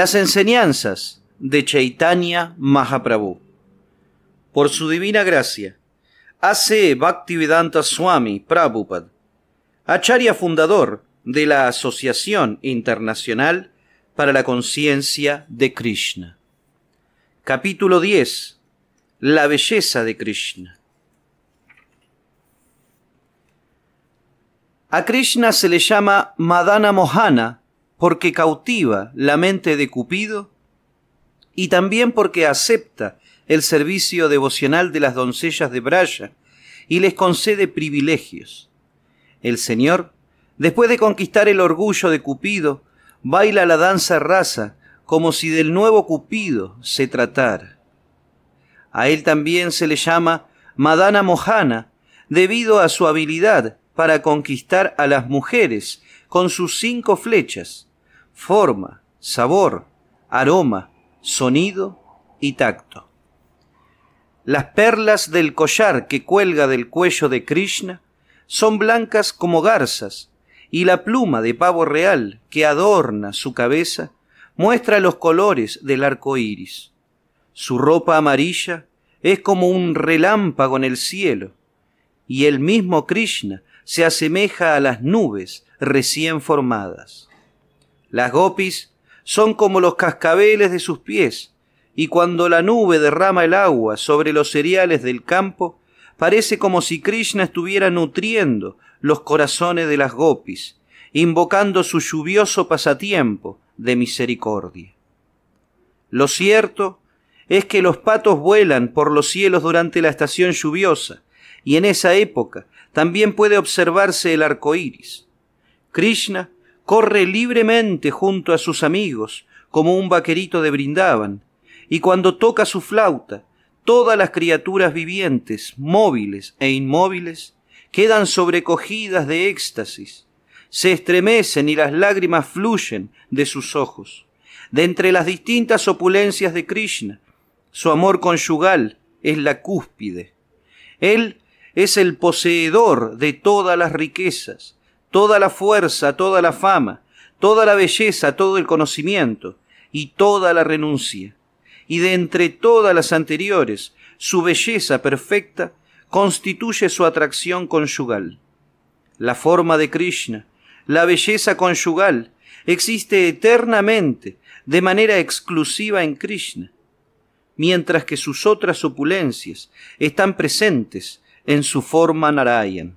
Las enseñanzas de Chaitanya Mahaprabhu. Por su divina gracia, hace Bhaktivedanta Swami Prabhupada, acharya fundador de la Asociación Internacional para la Conciencia de Krishna. Capítulo 10. La belleza de Krishna. A Krishna se le llama Madana Mohana porque cautiva la mente de Cupido y también porque acepta el servicio devocional de las doncellas de Braya y les concede privilegios. El Señor, después de conquistar el orgullo de Cupido, baila la danza rasa como si del nuevo Cupido se tratara. A él también se le llama Madana Mohana debido a su habilidad para conquistar a las mujeres con sus cinco flechas forma, sabor, aroma, sonido y tacto. Las perlas del collar que cuelga del cuello de Krishna son blancas como garzas, y la pluma de pavo real que adorna su cabeza muestra los colores del arco iris. Su ropa amarilla es como un relámpago en el cielo, y el mismo Krishna se asemeja a las nubes recién formadas. Las gopis son como los cascabeles de sus pies, y cuando la nube derrama el agua sobre los cereales del campo, parece como si Krishna estuviera nutriendo los corazones de las gopis, invocando su lluvioso pasatiempo de misericordia. Lo cierto es que los patos vuelan por los cielos durante la estación lluviosa, y en esa época también puede observarse el arco iris. Krishna corre libremente junto a sus amigos, como un vaquerito de brindaban, y cuando toca su flauta, todas las criaturas vivientes, móviles e inmóviles, quedan sobrecogidas de éxtasis, se estremecen y las lágrimas fluyen de sus ojos. De entre las distintas opulencias de Krishna, su amor conyugal es la cúspide. Él es el poseedor de todas las riquezas, toda la fuerza, toda la fama, toda la belleza, todo el conocimiento y toda la renuncia. Y de entre todas las anteriores, su belleza perfecta constituye su atracción conyugal. La forma de Krishna, la belleza conyugal, existe eternamente, de manera exclusiva en Krishna, mientras que sus otras opulencias están presentes en su forma Narayan.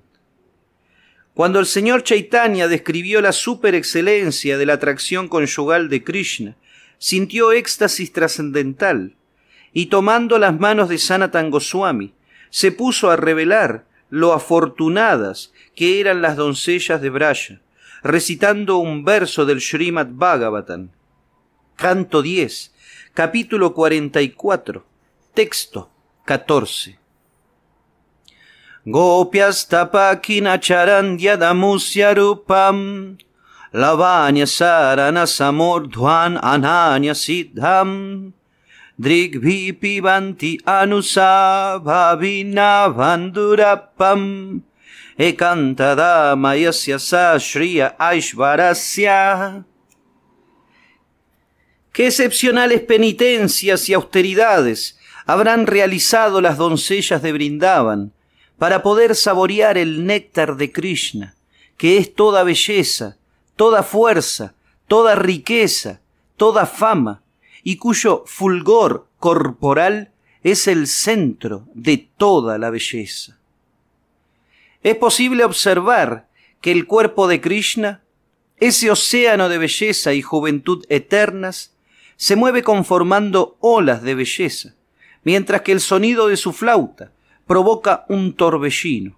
Cuando el señor Chaitanya describió la excelencia de la atracción conyugal de Krishna, sintió éxtasis trascendental y tomando las manos de Sanatan Goswami, se puso a revelar lo afortunadas que eran las doncellas de Braya, recitando un verso del Srimad Bhagavatam, canto 10, capítulo 44, texto 14. Gopias Tapaquina charandia damusiarupam Lavanya sarana ananya siddham. Drigvipivanti anusa bhavina dama aishvarasya. ¿Qué excepcionales penitencias y austeridades habrán realizado las doncellas de Brindaban? para poder saborear el néctar de Krishna, que es toda belleza, toda fuerza, toda riqueza, toda fama, y cuyo fulgor corporal es el centro de toda la belleza. Es posible observar que el cuerpo de Krishna, ese océano de belleza y juventud eternas, se mueve conformando olas de belleza, mientras que el sonido de su flauta, provoca un torbellino.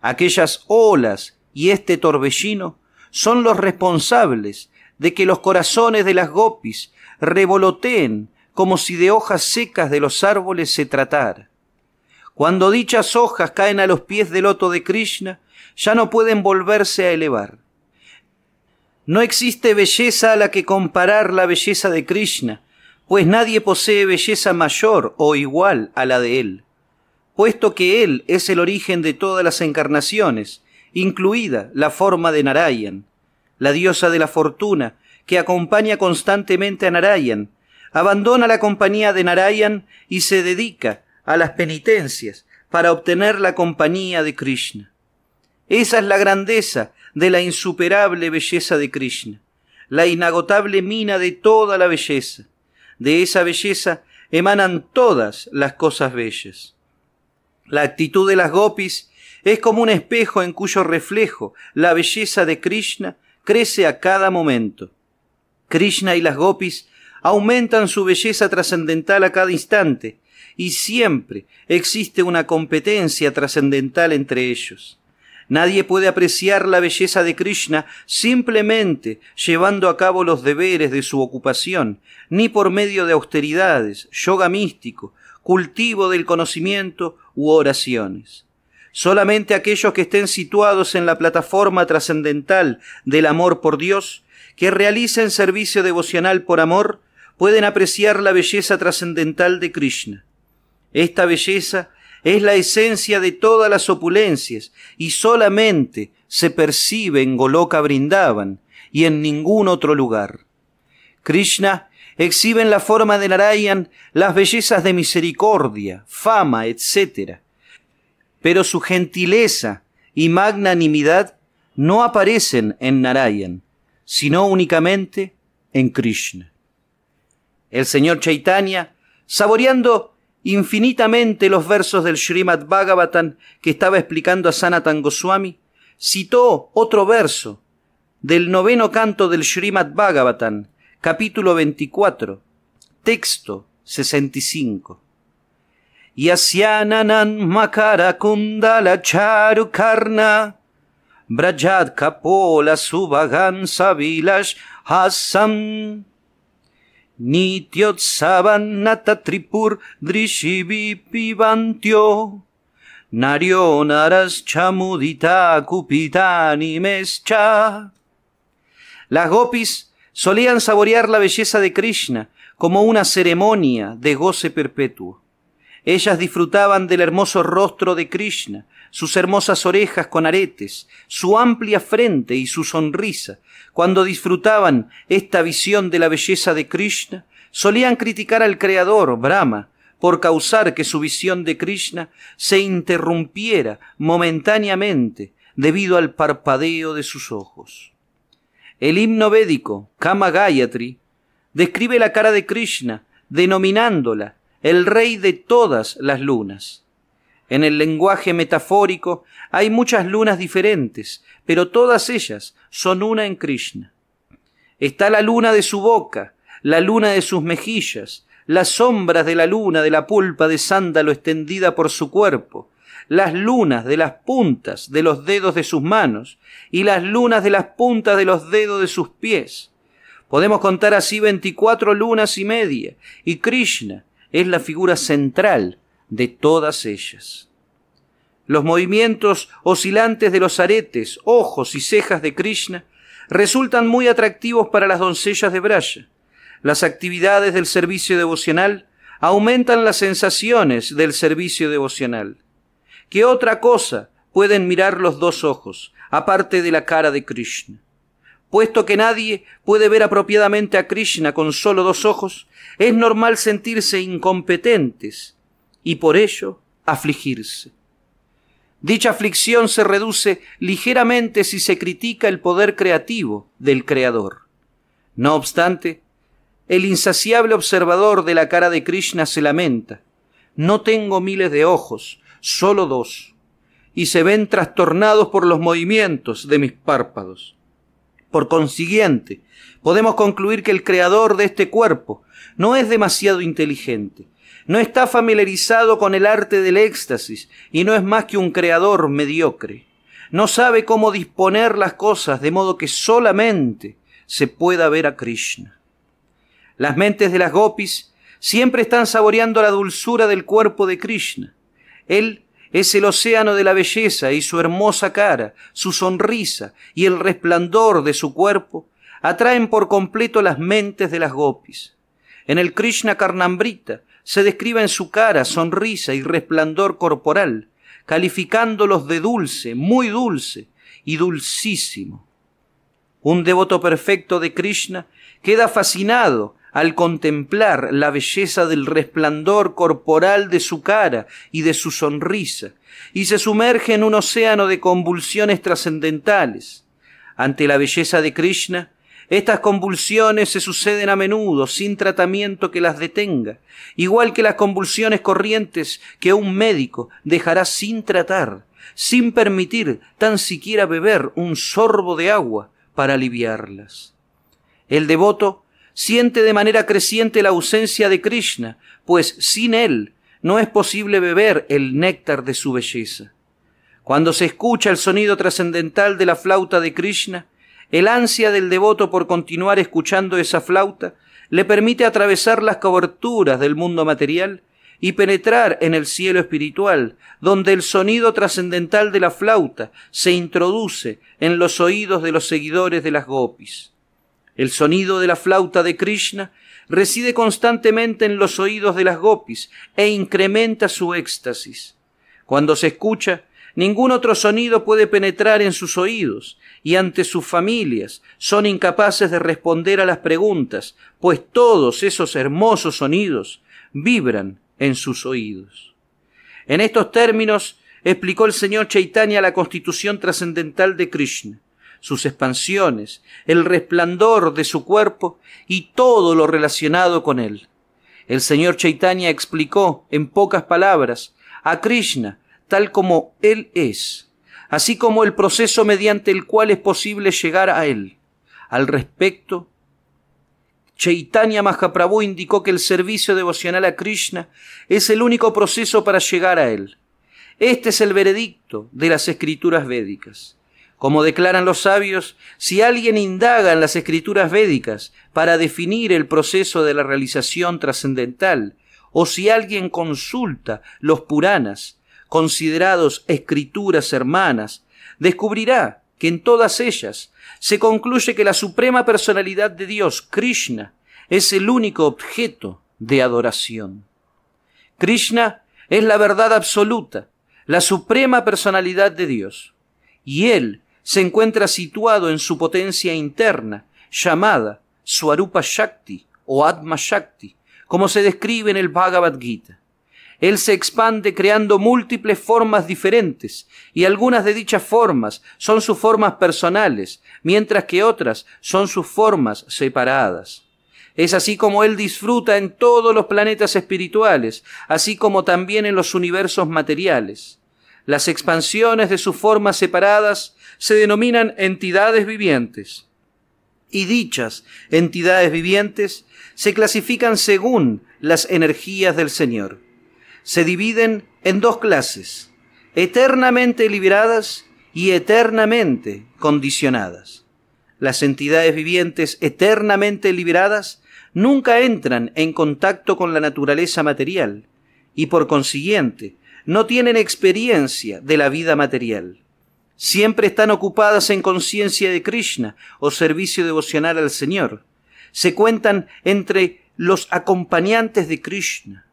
Aquellas olas y este torbellino son los responsables de que los corazones de las gopis revoloteen como si de hojas secas de los árboles se tratara. Cuando dichas hojas caen a los pies del loto de Krishna, ya no pueden volverse a elevar. No existe belleza a la que comparar la belleza de Krishna, pues nadie posee belleza mayor o igual a la de él puesto que Él es el origen de todas las encarnaciones, incluida la forma de Narayan, la diosa de la fortuna, que acompaña constantemente a Narayan, abandona la compañía de Narayan y se dedica a las penitencias para obtener la compañía de Krishna. Esa es la grandeza de la insuperable belleza de Krishna, la inagotable mina de toda la belleza. De esa belleza emanan todas las cosas bellas. La actitud de las gopis es como un espejo en cuyo reflejo la belleza de Krishna crece a cada momento. Krishna y las gopis aumentan su belleza trascendental a cada instante, y siempre existe una competencia trascendental entre ellos. Nadie puede apreciar la belleza de Krishna simplemente llevando a cabo los deberes de su ocupación, ni por medio de austeridades, yoga místico, cultivo del conocimiento oraciones. Solamente aquellos que estén situados en la plataforma trascendental del amor por Dios, que realicen servicio devocional por amor, pueden apreciar la belleza trascendental de Krishna. Esta belleza es la esencia de todas las opulencias y solamente se percibe en Goloka Brindavan y en ningún otro lugar. Krishna exhiben la forma de Narayan, las bellezas de misericordia, fama, etc. Pero su gentileza y magnanimidad no aparecen en Narayan, sino únicamente en Krishna. El señor Chaitanya, saboreando infinitamente los versos del Srimad Bhagavatam que estaba explicando a Sanatan Goswami, citó otro verso del noveno canto del Srimad Bhagavatam, capítulo 24, texto 65. Yasyananan makara kundala charu karna brajad kapola subagan sabilash hasam sabanata natatripur drishibipivantyo Nario naras chamudita kupitani mescha Las gopis solían saborear la belleza de Krishna como una ceremonia de goce perpetuo. Ellas disfrutaban del hermoso rostro de Krishna, sus hermosas orejas con aretes, su amplia frente y su sonrisa. Cuando disfrutaban esta visión de la belleza de Krishna, solían criticar al Creador, Brahma, por causar que su visión de Krishna se interrumpiera momentáneamente debido al parpadeo de sus ojos. El himno védico, Kama Gayatri, describe la cara de Krishna, denominándola el rey de todas las lunas. En el lenguaje metafórico hay muchas lunas diferentes, pero todas ellas son una en Krishna. Está la luna de su boca, la luna de sus mejillas, las sombras de la luna de la pulpa de sándalo extendida por su cuerpo, las lunas de las puntas de los dedos de sus manos y las lunas de las puntas de los dedos de sus pies. Podemos contar así 24 lunas y media, y Krishna es la figura central de todas ellas. Los movimientos oscilantes de los aretes, ojos y cejas de Krishna resultan muy atractivos para las doncellas de Braya. Las actividades del servicio devocional aumentan las sensaciones del servicio devocional. ¿Qué otra cosa pueden mirar los dos ojos, aparte de la cara de Krishna? Puesto que nadie puede ver apropiadamente a Krishna con solo dos ojos, es normal sentirse incompetentes y por ello afligirse. Dicha aflicción se reduce ligeramente si se critica el poder creativo del Creador. No obstante, el insaciable observador de la cara de Krishna se lamenta. No tengo miles de ojos, solo dos, y se ven trastornados por los movimientos de mis párpados. Por consiguiente, podemos concluir que el creador de este cuerpo no es demasiado inteligente, no está familiarizado con el arte del éxtasis y no es más que un creador mediocre. No sabe cómo disponer las cosas de modo que solamente se pueda ver a Krishna. Las mentes de las gopis siempre están saboreando la dulzura del cuerpo de Krishna. Él es el océano de la belleza y su hermosa cara, su sonrisa y el resplandor de su cuerpo atraen por completo las mentes de las gopis. En el Krishna Karnambrita se describe en su cara, sonrisa y resplandor corporal, calificándolos de dulce, muy dulce y dulcísimo. Un devoto perfecto de Krishna queda fascinado al contemplar la belleza del resplandor corporal de su cara y de su sonrisa, y se sumerge en un océano de convulsiones trascendentales. Ante la belleza de Krishna, estas convulsiones se suceden a menudo sin tratamiento que las detenga, igual que las convulsiones corrientes que un médico dejará sin tratar, sin permitir tan siquiera beber un sorbo de agua para aliviarlas. El devoto siente de manera creciente la ausencia de Krishna, pues sin él no es posible beber el néctar de su belleza. Cuando se escucha el sonido trascendental de la flauta de Krishna, el ansia del devoto por continuar escuchando esa flauta le permite atravesar las coberturas del mundo material y penetrar en el cielo espiritual, donde el sonido trascendental de la flauta se introduce en los oídos de los seguidores de las gopis. El sonido de la flauta de Krishna reside constantemente en los oídos de las gopis e incrementa su éxtasis. Cuando se escucha, ningún otro sonido puede penetrar en sus oídos y ante sus familias son incapaces de responder a las preguntas, pues todos esos hermosos sonidos vibran en sus oídos. En estos términos explicó el señor Chaitanya la constitución trascendental de Krishna sus expansiones, el resplandor de su cuerpo y todo lo relacionado con él. El señor Chaitanya explicó, en pocas palabras, a Krishna tal como él es, así como el proceso mediante el cual es posible llegar a él. Al respecto, Chaitanya Mahaprabhu indicó que el servicio devocional a Krishna es el único proceso para llegar a él. Este es el veredicto de las escrituras védicas. Como declaran los sabios, si alguien indaga en las escrituras védicas para definir el proceso de la realización trascendental, o si alguien consulta los Puranas, considerados escrituras hermanas, descubrirá que en todas ellas se concluye que la Suprema Personalidad de Dios, Krishna, es el único objeto de adoración. Krishna es la verdad absoluta, la Suprema Personalidad de Dios, y Él se encuentra situado en su potencia interna, llamada Swarupa Shakti o Atma Shakti, como se describe en el Bhagavad Gita. Él se expande creando múltiples formas diferentes, y algunas de dichas formas son sus formas personales, mientras que otras son sus formas separadas. Es así como Él disfruta en todos los planetas espirituales, así como también en los universos materiales. Las expansiones de sus formas separadas se denominan entidades vivientes y dichas entidades vivientes se clasifican según las energías del Señor. Se dividen en dos clases, eternamente liberadas y eternamente condicionadas. Las entidades vivientes eternamente liberadas nunca entran en contacto con la naturaleza material y por consiguiente no tienen experiencia de la vida material siempre están ocupadas en conciencia de Krishna o servicio devocional al Señor. Se cuentan entre los acompañantes de Krishna.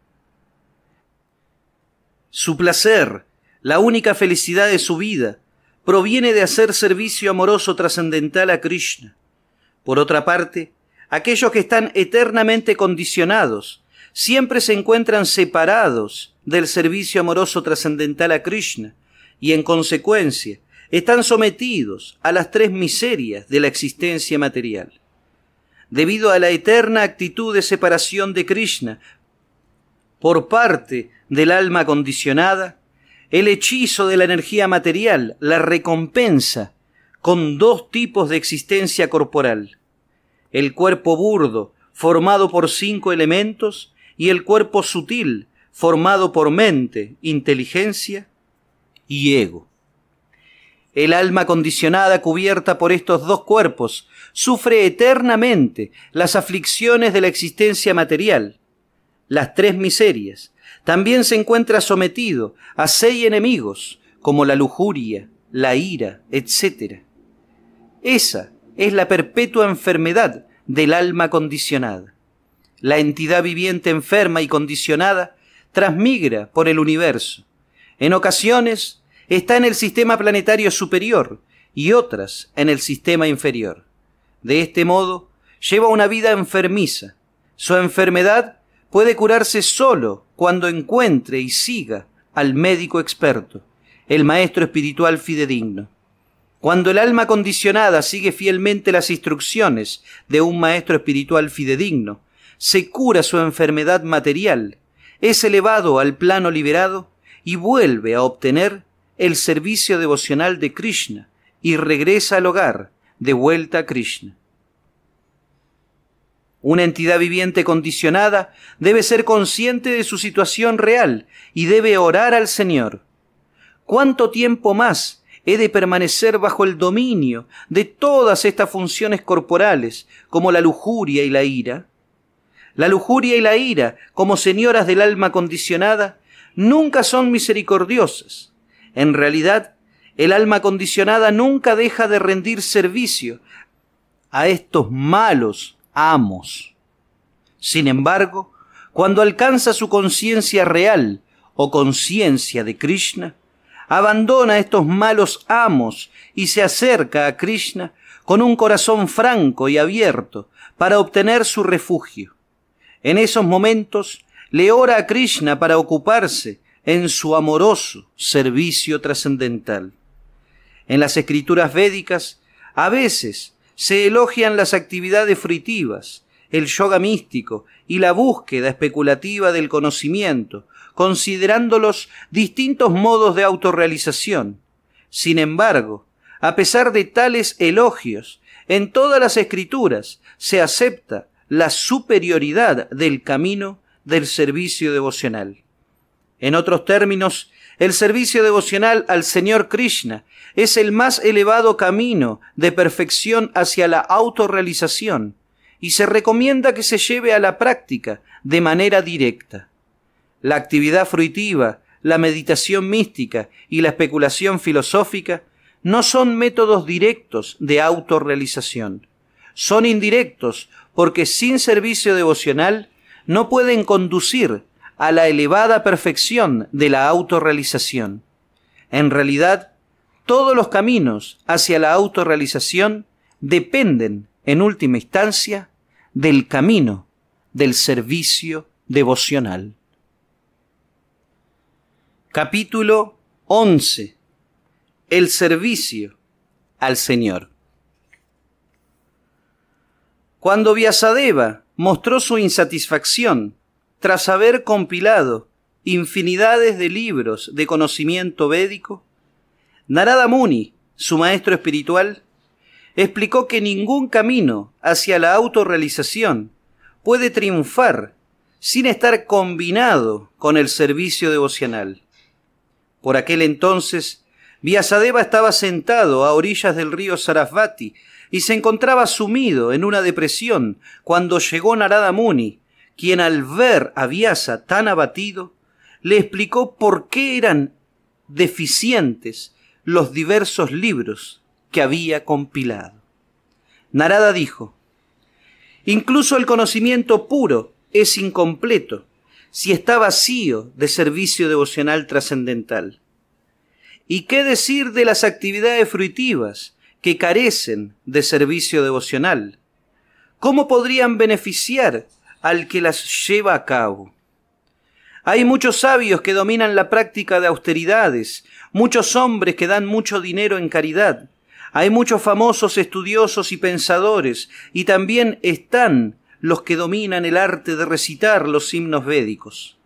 Su placer, la única felicidad de su vida, proviene de hacer servicio amoroso trascendental a Krishna. Por otra parte, aquellos que están eternamente condicionados siempre se encuentran separados del servicio amoroso trascendental a Krishna y en consecuencia están sometidos a las tres miserias de la existencia material. Debido a la eterna actitud de separación de Krishna por parte del alma condicionada, el hechizo de la energía material la recompensa con dos tipos de existencia corporal, el cuerpo burdo, formado por cinco elementos, y el cuerpo sutil, formado por mente, inteligencia y ego. El alma condicionada cubierta por estos dos cuerpos sufre eternamente las aflicciones de la existencia material, las tres miserias. También se encuentra sometido a seis enemigos, como la lujuria, la ira, etc. Esa es la perpetua enfermedad del alma condicionada. La entidad viviente enferma y condicionada transmigra por el universo. En ocasiones está en el sistema planetario superior y otras en el sistema inferior. De este modo, lleva una vida enfermiza. Su enfermedad puede curarse solo cuando encuentre y siga al médico experto, el maestro espiritual fidedigno. Cuando el alma condicionada sigue fielmente las instrucciones de un maestro espiritual fidedigno, se cura su enfermedad material, es elevado al plano liberado y vuelve a obtener el servicio devocional de Krishna y regresa al hogar, de vuelta a Krishna. Una entidad viviente condicionada debe ser consciente de su situación real y debe orar al Señor. ¿Cuánto tiempo más he de permanecer bajo el dominio de todas estas funciones corporales, como la lujuria y la ira? La lujuria y la ira, como señoras del alma condicionada, nunca son misericordiosas. En realidad, el alma condicionada nunca deja de rendir servicio a estos malos amos. Sin embargo, cuando alcanza su conciencia real o conciencia de Krishna, abandona estos malos amos y se acerca a Krishna con un corazón franco y abierto para obtener su refugio. En esos momentos le ora a Krishna para ocuparse en su amoroso servicio trascendental. En las escrituras védicas a veces se elogian las actividades fritivas, el yoga místico y la búsqueda especulativa del conocimiento, considerándolos distintos modos de autorrealización. Sin embargo, a pesar de tales elogios, en todas las escrituras se acepta la superioridad del camino del servicio devocional. En otros términos, el servicio devocional al Señor Krishna es el más elevado camino de perfección hacia la autorrealización y se recomienda que se lleve a la práctica de manera directa. La actividad fruitiva, la meditación mística y la especulación filosófica no son métodos directos de autorrealización. Son indirectos porque sin servicio devocional no pueden conducir a la elevada perfección de la autorrealización. En realidad, todos los caminos hacia la autorrealización dependen, en última instancia, del camino del servicio devocional. Capítulo 11. El servicio al Señor. Cuando Vyasadeva mostró su insatisfacción tras haber compilado infinidades de libros de conocimiento védico, Narada Muni, su maestro espiritual, explicó que ningún camino hacia la autorrealización puede triunfar sin estar combinado con el servicio devocional. Por aquel entonces, Vyasadeva estaba sentado a orillas del río Sarasvati y se encontraba sumido en una depresión cuando llegó Narada Muni quien al ver a Viasa tan abatido, le explicó por qué eran deficientes los diversos libros que había compilado. Narada dijo, Incluso el conocimiento puro es incompleto si está vacío de servicio devocional trascendental. ¿Y qué decir de las actividades fruitivas que carecen de servicio devocional? ¿Cómo podrían beneficiar al que las lleva a cabo. Hay muchos sabios que dominan la práctica de austeridades, muchos hombres que dan mucho dinero en caridad, hay muchos famosos estudiosos y pensadores, y también están los que dominan el arte de recitar los himnos védicos.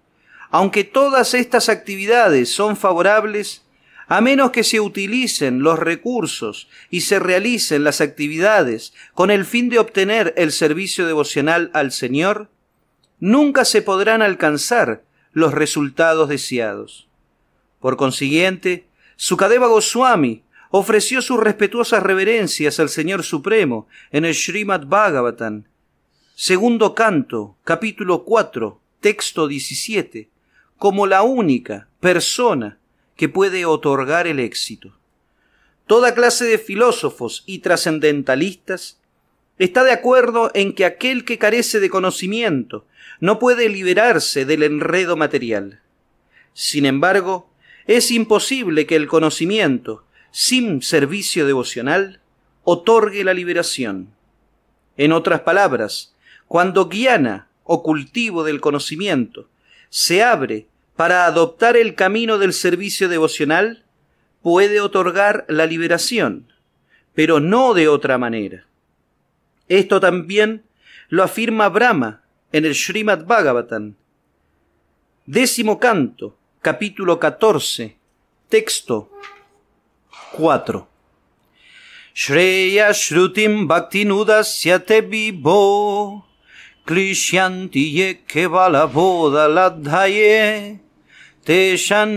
Aunque todas estas actividades son favorables, a menos que se utilicen los recursos y se realicen las actividades con el fin de obtener el servicio devocional al Señor, nunca se podrán alcanzar los resultados deseados. Por consiguiente, Sukadeva Goswami ofreció sus respetuosas reverencias al Señor Supremo en el Srimad Bhagavatam, segundo canto, capítulo 4, texto 17, como la única persona que puede otorgar el éxito. Toda clase de filósofos y trascendentalistas está de acuerdo en que aquel que carece de conocimiento no puede liberarse del enredo material. Sin embargo, es imposible que el conocimiento, sin servicio devocional, otorgue la liberación. En otras palabras, cuando guiana o cultivo del conocimiento se abre para adoptar el camino del servicio devocional puede otorgar la liberación, pero no de otra manera. Esto también lo afirma Brahma en el Srimad Bhagavatam, décimo canto, capítulo 14, texto 4. Shreya Shrutim Bhakti Te Vibho Klishyanti Yekevala Boda Ladhaye te e Mi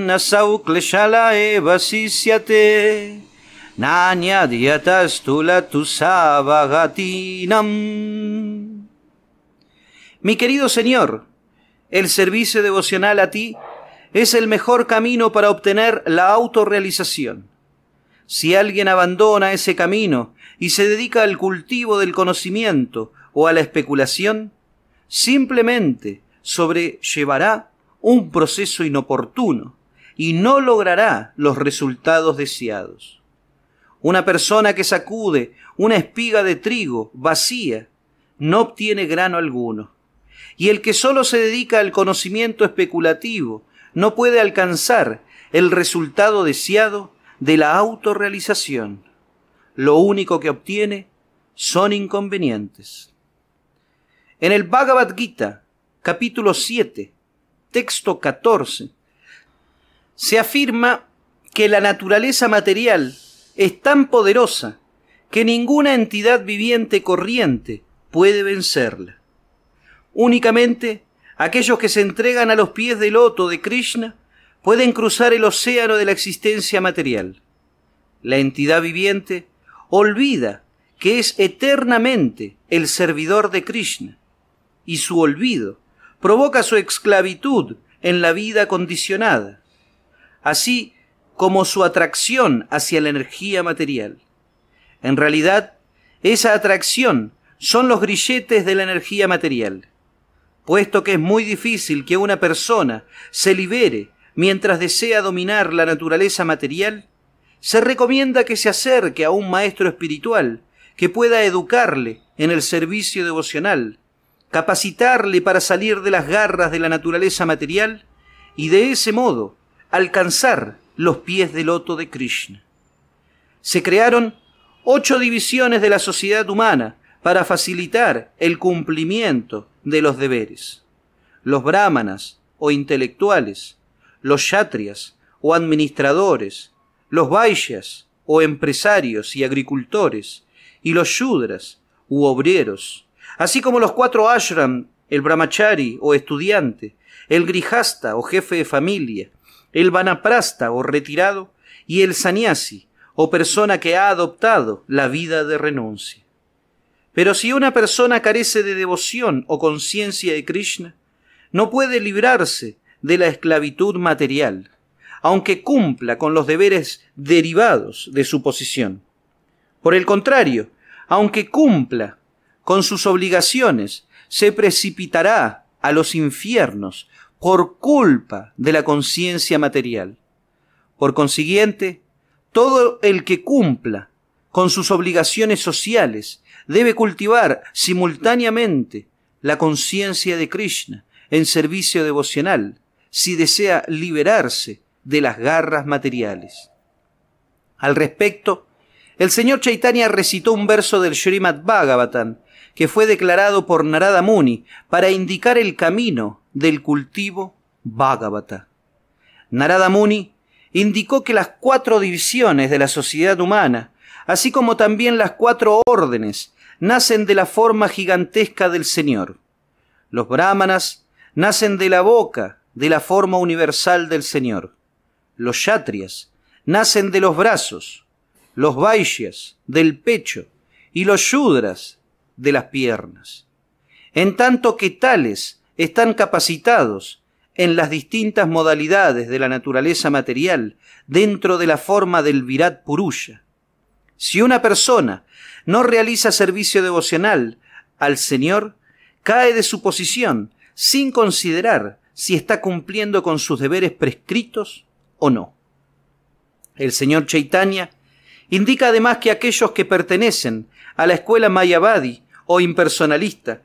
querido Señor, el servicio devocional a ti es el mejor camino para obtener la autorrealización. Si alguien abandona ese camino y se dedica al cultivo del conocimiento o a la especulación, simplemente sobrellevará un proceso inoportuno y no logrará los resultados deseados. Una persona que sacude una espiga de trigo vacía no obtiene grano alguno. Y el que solo se dedica al conocimiento especulativo no puede alcanzar el resultado deseado de la autorrealización. Lo único que obtiene son inconvenientes. En el Bhagavad Gita, capítulo 7, texto 14, se afirma que la naturaleza material es tan poderosa que ninguna entidad viviente corriente puede vencerla. Únicamente aquellos que se entregan a los pies del loto de Krishna pueden cruzar el océano de la existencia material. La entidad viviente olvida que es eternamente el servidor de Krishna y su olvido provoca su esclavitud en la vida condicionada, así como su atracción hacia la energía material. En realidad, esa atracción son los grilletes de la energía material, puesto que es muy difícil que una persona se libere mientras desea dominar la naturaleza material, se recomienda que se acerque a un maestro espiritual que pueda educarle en el servicio devocional capacitarle para salir de las garras de la naturaleza material y de ese modo alcanzar los pies del loto de Krishna. Se crearon ocho divisiones de la sociedad humana para facilitar el cumplimiento de los deberes. Los brahmanas o intelectuales, los yatrias o administradores, los vaishyas o empresarios y agricultores, y los yudras u obreros así como los cuatro ashram, el brahmachari o estudiante, el grihasta o jefe de familia, el vanaprasta o retirado y el sanyasi o persona que ha adoptado la vida de renuncia. Pero si una persona carece de devoción o conciencia de Krishna, no puede librarse de la esclavitud material, aunque cumpla con los deberes derivados de su posición. Por el contrario, aunque cumpla con sus obligaciones, se precipitará a los infiernos por culpa de la conciencia material. Por consiguiente, todo el que cumpla con sus obligaciones sociales debe cultivar simultáneamente la conciencia de Krishna en servicio devocional si desea liberarse de las garras materiales. Al respecto, el señor Chaitanya recitó un verso del Srimad Bhagavatam que fue declarado por Narada Muni para indicar el camino del cultivo Bhagavata. Narada Muni indicó que las cuatro divisiones de la sociedad humana, así como también las cuatro órdenes, nacen de la forma gigantesca del Señor. Los brahmanas nacen de la boca, de la forma universal del Señor. Los yatrias nacen de los brazos, los vaishyas del pecho y los yudras de las piernas, en tanto que tales están capacitados en las distintas modalidades de la naturaleza material dentro de la forma del virat purusha. Si una persona no realiza servicio devocional al Señor, cae de su posición sin considerar si está cumpliendo con sus deberes prescritos o no. El señor Chaitanya indica además que aquellos que pertenecen a la escuela Mayavadi o impersonalista.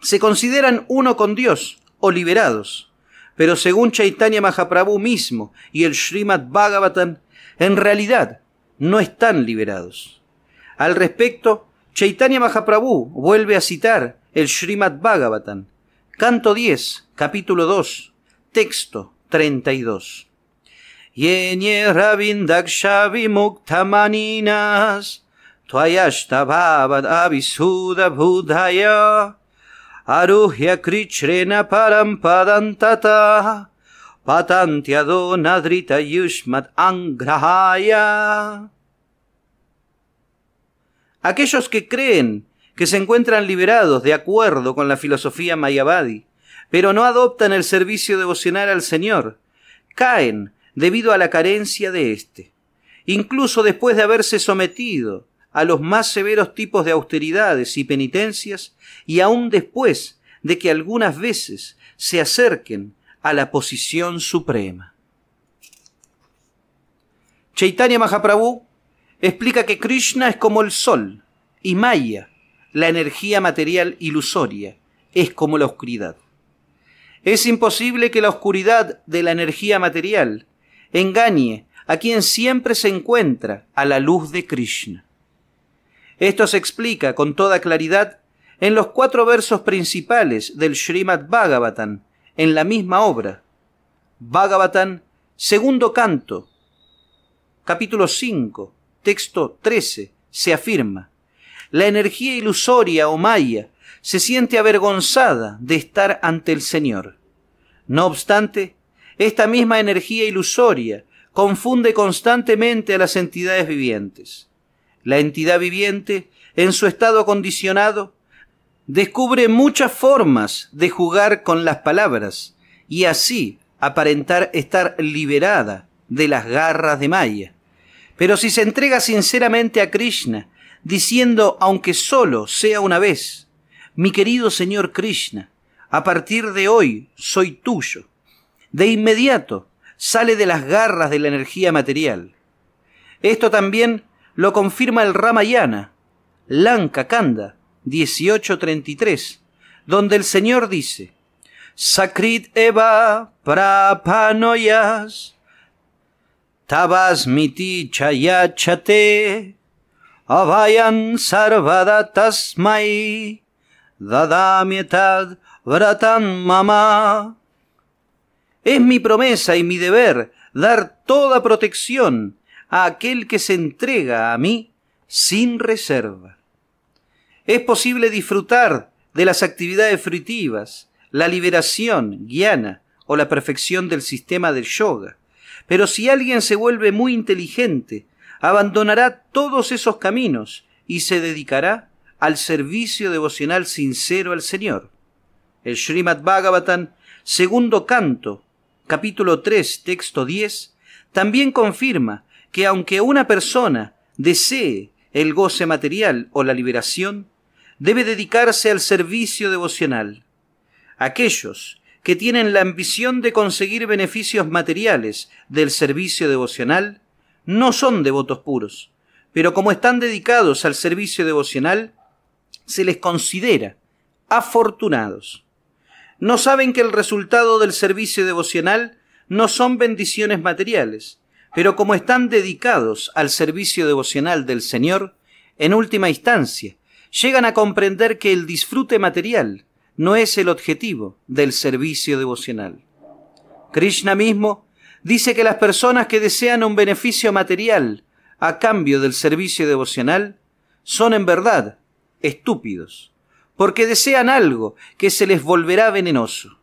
Se consideran uno con Dios o liberados. Pero según Chaitanya Mahaprabhu mismo y el Srimad Bhagavatam, en realidad no están liberados. Al respecto, Chaitanya Mahaprabhu vuelve a citar el Srimad Bhagavatam, canto 10, capítulo 2, texto 32. Yenye Rabindakshavi MUKTAMANINAS aruhya param Parampadantata patanti drita Yushmat Angrahaya. Aquellos que creen que se encuentran liberados de acuerdo con la filosofía mayavadi, pero no adoptan el servicio devocional al Señor, caen debido a la carencia de éste, incluso después de haberse sometido a los más severos tipos de austeridades y penitencias, y aun después de que algunas veces se acerquen a la posición suprema. Chaitanya Mahaprabhu explica que Krishna es como el sol y Maya, la energía material ilusoria, es como la oscuridad. Es imposible que la oscuridad de la energía material engañe a quien siempre se encuentra a la luz de Krishna. Esto se explica con toda claridad en los cuatro versos principales del Srimad Bhagavatam, en la misma obra. Bhagavatam, segundo canto, capítulo 5, texto 13, se afirma, la energía ilusoria o oh maya se siente avergonzada de estar ante el Señor. No obstante, esta misma energía ilusoria confunde constantemente a las entidades vivientes. La entidad viviente, en su estado acondicionado, descubre muchas formas de jugar con las palabras y así aparentar estar liberada de las garras de Maya. Pero si se entrega sinceramente a Krishna, diciendo, aunque solo sea una vez, mi querido Señor Krishna, a partir de hoy soy tuyo. De inmediato sale de las garras de la energía material. Esto también lo confirma el Ramayana, Lanka Kanda 1833, donde el Señor dice: sacrit eva prapanoyas miti chayachate avayan mi dadamietad vratan mamá. Es mi promesa y mi deber dar toda protección a aquel que se entrega a mí sin reserva. Es posible disfrutar de las actividades fruitivas, la liberación guiana o la perfección del sistema del yoga, pero si alguien se vuelve muy inteligente, abandonará todos esos caminos y se dedicará al servicio devocional sincero al Señor. El Srimad Bhagavatam, segundo canto, capítulo 3, texto 10, también confirma que aunque una persona desee el goce material o la liberación, debe dedicarse al servicio devocional. Aquellos que tienen la ambición de conseguir beneficios materiales del servicio devocional no son devotos puros, pero como están dedicados al servicio devocional, se les considera afortunados. No saben que el resultado del servicio devocional no son bendiciones materiales, pero como están dedicados al servicio devocional del Señor, en última instancia, llegan a comprender que el disfrute material no es el objetivo del servicio devocional. Krishna mismo dice que las personas que desean un beneficio material a cambio del servicio devocional son en verdad estúpidos, porque desean algo que se les volverá venenoso.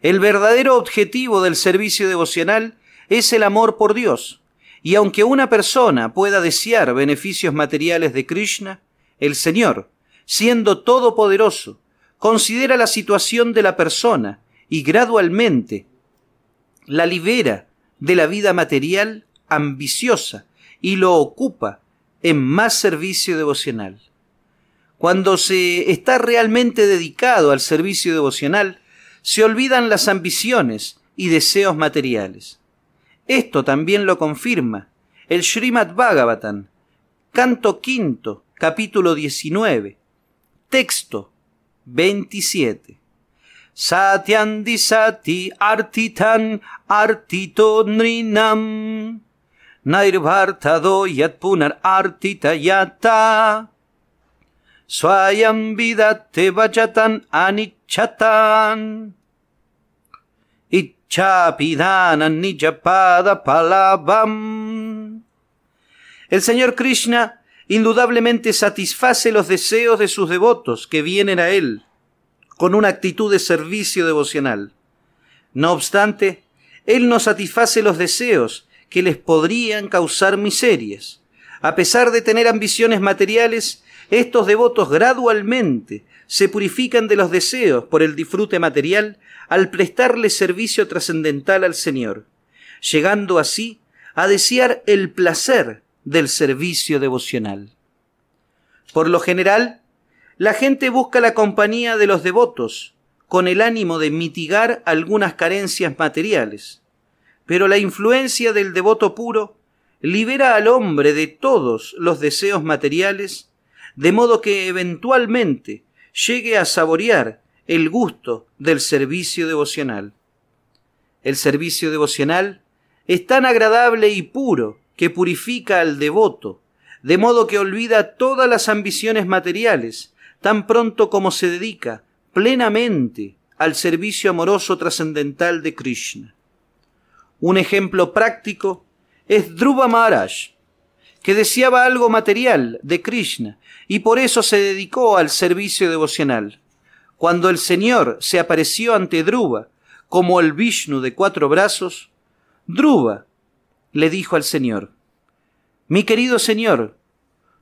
El verdadero objetivo del servicio devocional es el amor por Dios. Y aunque una persona pueda desear beneficios materiales de Krishna, el Señor, siendo todopoderoso, considera la situación de la persona y gradualmente la libera de la vida material ambiciosa y lo ocupa en más servicio devocional. Cuando se está realmente dedicado al servicio devocional, se olvidan las ambiciones y deseos materiales. Esto también lo confirma el Srimad Bhagavatam, canto quinto, capítulo 19, texto 27. Satyandisati sati artitan artito nrinam nairvartado yat punar artita yata swayam vidate vachatan anichatan Palabam. El señor Krishna indudablemente satisface los deseos de sus devotos que vienen a él con una actitud de servicio devocional. No obstante, él no satisface los deseos que les podrían causar miserias. A pesar de tener ambiciones materiales, estos devotos gradualmente se purifican de los deseos por el disfrute material al prestarle servicio trascendental al Señor, llegando así a desear el placer del servicio devocional. Por lo general, la gente busca la compañía de los devotos con el ánimo de mitigar algunas carencias materiales, pero la influencia del devoto puro libera al hombre de todos los deseos materiales de modo que eventualmente llegue a saborear el gusto del servicio devocional. El servicio devocional es tan agradable y puro que purifica al devoto, de modo que olvida todas las ambiciones materiales, tan pronto como se dedica plenamente al servicio amoroso trascendental de Krishna. Un ejemplo práctico es Dhruva Maharaj, que deseaba algo material de Krishna y por eso se dedicó al servicio devocional. Cuando el Señor se apareció ante Druba como el Vishnu de cuatro brazos, Druba le dijo al Señor, Mi querido Señor,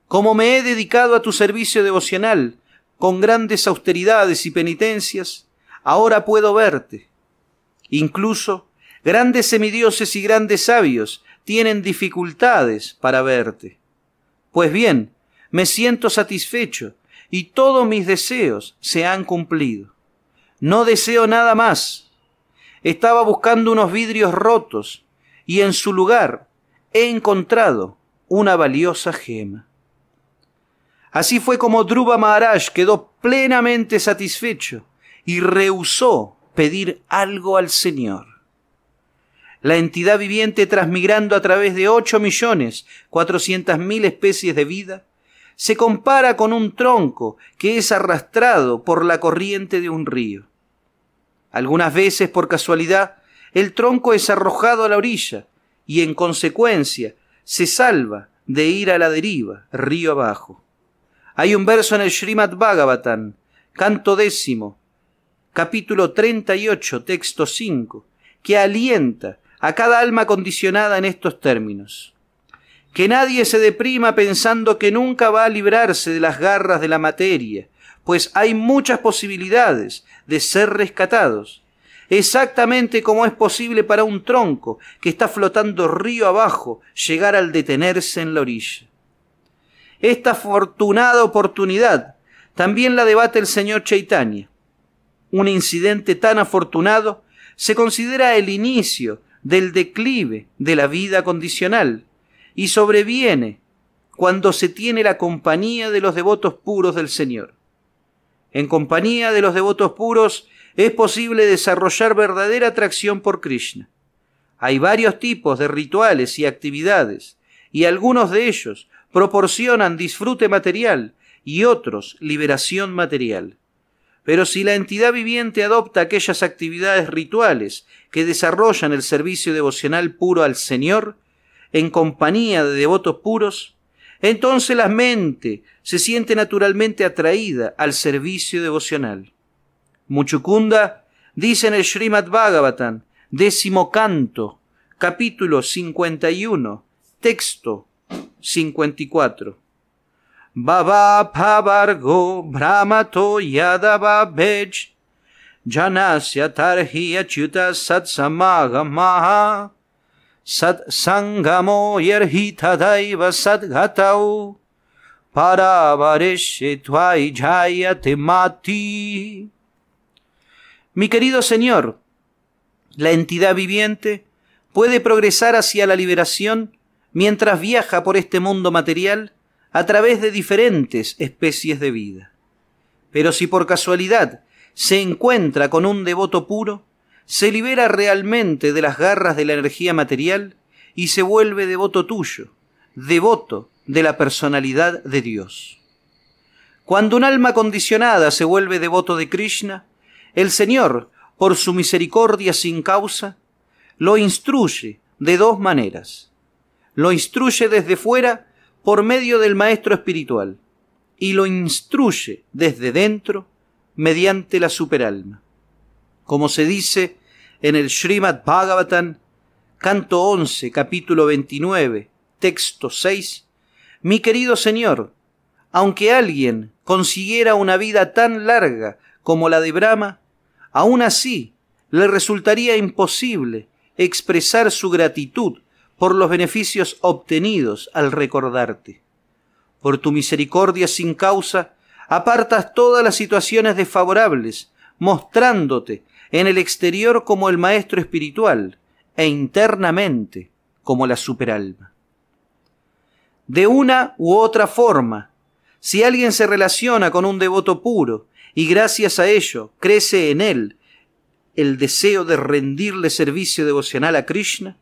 como me he dedicado a tu servicio devocional con grandes austeridades y penitencias, ahora puedo verte. Incluso grandes semidioses y grandes sabios tienen dificultades para verte. Pues bien, me siento satisfecho y todos mis deseos se han cumplido. No deseo nada más. Estaba buscando unos vidrios rotos y en su lugar he encontrado una valiosa gema. Así fue como druba Maharaj quedó plenamente satisfecho y rehusó pedir algo al Señor la entidad viviente transmigrando a través de 8 millones 400 mil especies de vida, se compara con un tronco que es arrastrado por la corriente de un río. Algunas veces, por casualidad, el tronco es arrojado a la orilla y, en consecuencia, se salva de ir a la deriva, río abajo. Hay un verso en el Srimad Bhagavatam, canto décimo, capítulo 38, texto 5, que alienta a cada alma condicionada en estos términos. Que nadie se deprima pensando que nunca va a librarse de las garras de la materia, pues hay muchas posibilidades de ser rescatados, exactamente como es posible para un tronco que está flotando río abajo llegar al detenerse en la orilla. Esta afortunada oportunidad también la debate el señor Chaitanya. Un incidente tan afortunado se considera el inicio del declive de la vida condicional y sobreviene cuando se tiene la compañía de los devotos puros del Señor. En compañía de los devotos puros es posible desarrollar verdadera atracción por Krishna. Hay varios tipos de rituales y actividades, y algunos de ellos proporcionan disfrute material y otros liberación material. Pero si la entidad viviente adopta aquellas actividades rituales que desarrollan el servicio devocional puro al Señor, en compañía de devotos puros, entonces la mente se siente naturalmente atraída al servicio devocional. Muchukunda dice en el Srimad Bhagavatam, décimo canto, capítulo 51, texto 54. Baba Pavargo Brahmato Yadava Bej Janasya Tarhiya Chuta Satsamagamaha Sat Sangamo Yerhita Daiva para Paravarishi Jayate Mati Mi querido Señor, la entidad viviente puede progresar hacia la liberación mientras viaja por este mundo material a través de diferentes especies de vida. Pero si por casualidad se encuentra con un devoto puro, se libera realmente de las garras de la energía material y se vuelve devoto tuyo, devoto de la personalidad de Dios. Cuando un alma condicionada se vuelve devoto de Krishna, el Señor, por su misericordia sin causa, lo instruye de dos maneras. Lo instruye desde fuera por medio del Maestro Espiritual y lo instruye desde dentro mediante la superalma. Como se dice en el Srimad Bhagavatam, canto 11, capítulo 29, texto 6, mi querido Señor, aunque alguien consiguiera una vida tan larga como la de Brahma, aún así le resultaría imposible expresar su gratitud por los beneficios obtenidos al recordarte. Por tu misericordia sin causa, apartas todas las situaciones desfavorables, mostrándote en el exterior como el Maestro espiritual e internamente como la superalma. De una u otra forma, si alguien se relaciona con un devoto puro y gracias a ello crece en él el deseo de rendirle servicio devocional a Krishna,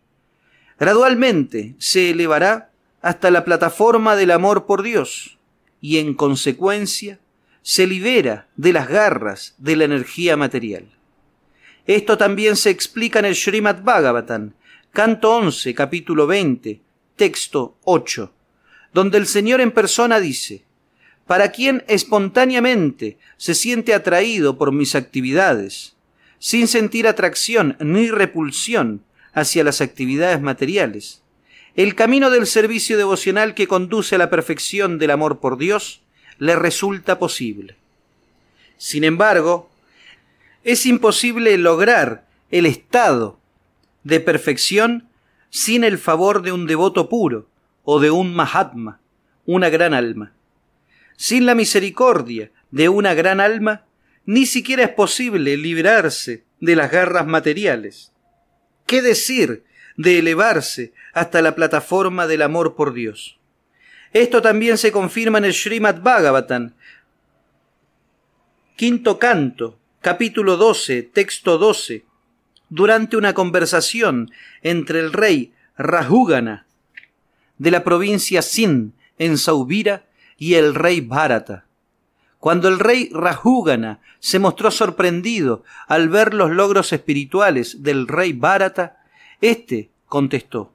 Gradualmente se elevará hasta la plataforma del amor por Dios y en consecuencia se libera de las garras de la energía material. Esto también se explica en el Srimad Bhagavatam, canto 11, capítulo 20, texto 8, donde el Señor en persona dice, para quien espontáneamente se siente atraído por mis actividades, sin sentir atracción ni repulsión hacia las actividades materiales. El camino del servicio devocional que conduce a la perfección del amor por Dios le resulta posible. Sin embargo, es imposible lograr el estado de perfección sin el favor de un devoto puro o de un Mahatma, una gran alma. Sin la misericordia de una gran alma, ni siquiera es posible liberarse de las garras materiales. ¿Qué decir de elevarse hasta la plataforma del amor por Dios? Esto también se confirma en el Srimad Bhagavatam, quinto canto, capítulo 12, texto 12, durante una conversación entre el rey Rajugana de la provincia Sin en Saubira y el rey Bharata. Cuando el rey Rajugana se mostró sorprendido al ver los logros espirituales del rey Bharata, éste contestó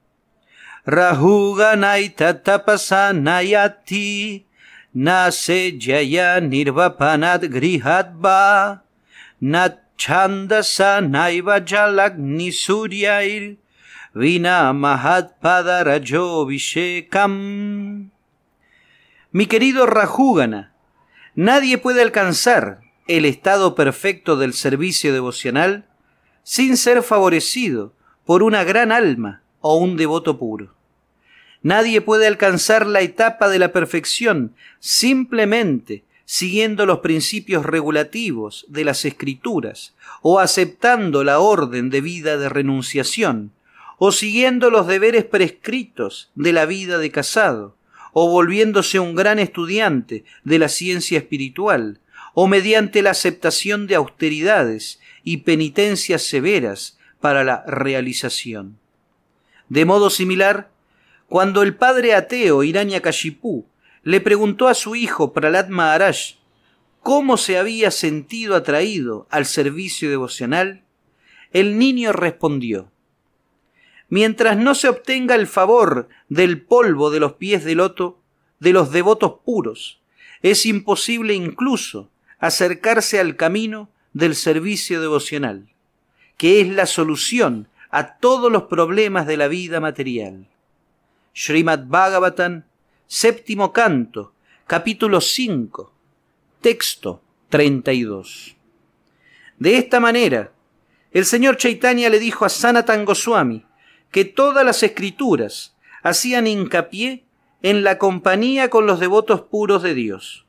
na se jaya nirvapanat grihatva chandasa jalagni suryair vina mahatpada vishekam Mi querido Rajugana. Nadie puede alcanzar el estado perfecto del servicio devocional sin ser favorecido por una gran alma o un devoto puro. Nadie puede alcanzar la etapa de la perfección simplemente siguiendo los principios regulativos de las escrituras o aceptando la orden de vida de renunciación o siguiendo los deberes prescritos de la vida de casado o volviéndose un gran estudiante de la ciencia espiritual, o mediante la aceptación de austeridades y penitencias severas para la realización. De modo similar, cuando el padre ateo Iraña Kashipú le preguntó a su hijo Pralat Maharaj cómo se había sentido atraído al servicio devocional, el niño respondió mientras no se obtenga el favor del polvo de los pies de loto de los devotos puros, es imposible incluso acercarse al camino del servicio devocional, que es la solución a todos los problemas de la vida material. Srimad Bhagavatam, séptimo canto, capítulo 5, texto 32. De esta manera, el señor Chaitanya le dijo a Sanatan Goswami que todas las escrituras hacían hincapié en la compañía con los devotos puros de Dios.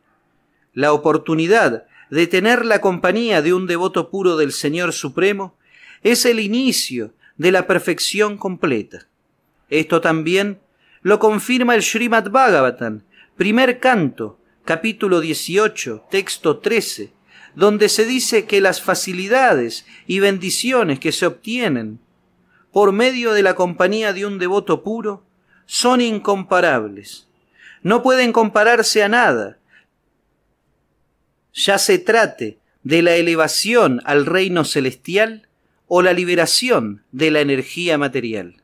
La oportunidad de tener la compañía de un devoto puro del Señor Supremo es el inicio de la perfección completa. Esto también lo confirma el Srimad Bhagavatam, primer canto, capítulo 18, texto 13, donde se dice que las facilidades y bendiciones que se obtienen por medio de la compañía de un devoto puro, son incomparables. No pueden compararse a nada, ya se trate de la elevación al reino celestial o la liberación de la energía material.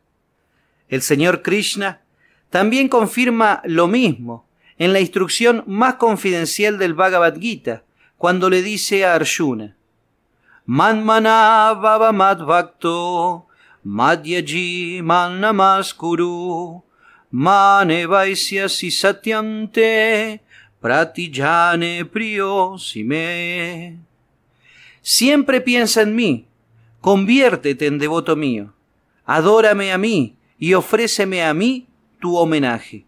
El señor Krishna también confirma lo mismo en la instrucción más confidencial del Bhagavad Gita, cuando le dice a Arjuna, Manmana Madhvakto, Madhyaji namaskuru, Mane Vaisyasi Satyante Pratijane Priyo Sime. Siempre piensa en mí, conviértete en devoto mío, adórame a mí y ofréceme a mí tu homenaje.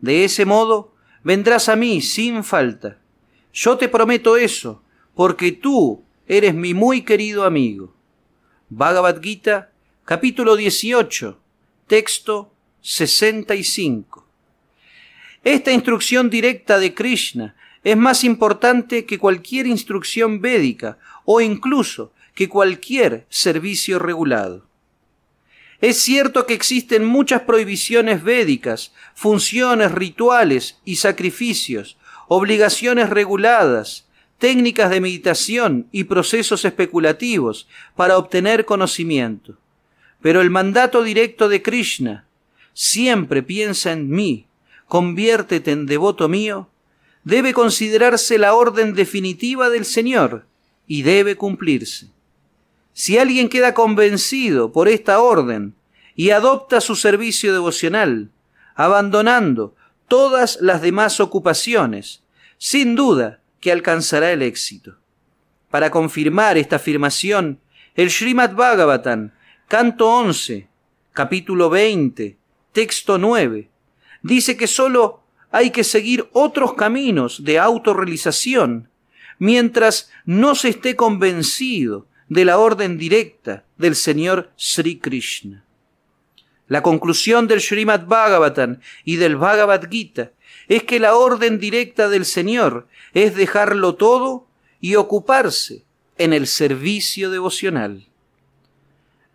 De ese modo vendrás a mí sin falta. Yo te prometo eso, porque tú eres mi muy querido amigo. Bhagavad Gita capítulo 18, texto 65. Esta instrucción directa de Krishna es más importante que cualquier instrucción védica o incluso que cualquier servicio regulado. Es cierto que existen muchas prohibiciones védicas, funciones, rituales y sacrificios, obligaciones reguladas, técnicas de meditación y procesos especulativos para obtener conocimiento. Pero el mandato directo de Krishna, siempre piensa en mí, conviértete en devoto mío, debe considerarse la orden definitiva del Señor y debe cumplirse. Si alguien queda convencido por esta orden y adopta su servicio devocional, abandonando todas las demás ocupaciones, sin duda que alcanzará el éxito. Para confirmar esta afirmación, el Srimad Bhagavatam canto 11, capítulo 20, texto 9, dice que sólo hay que seguir otros caminos de autorrealización mientras no se esté convencido de la orden directa del Señor Sri Krishna. La conclusión del Srimad Bhagavatam y del Bhagavad Gita es que la orden directa del Señor es dejarlo todo y ocuparse en el servicio devocional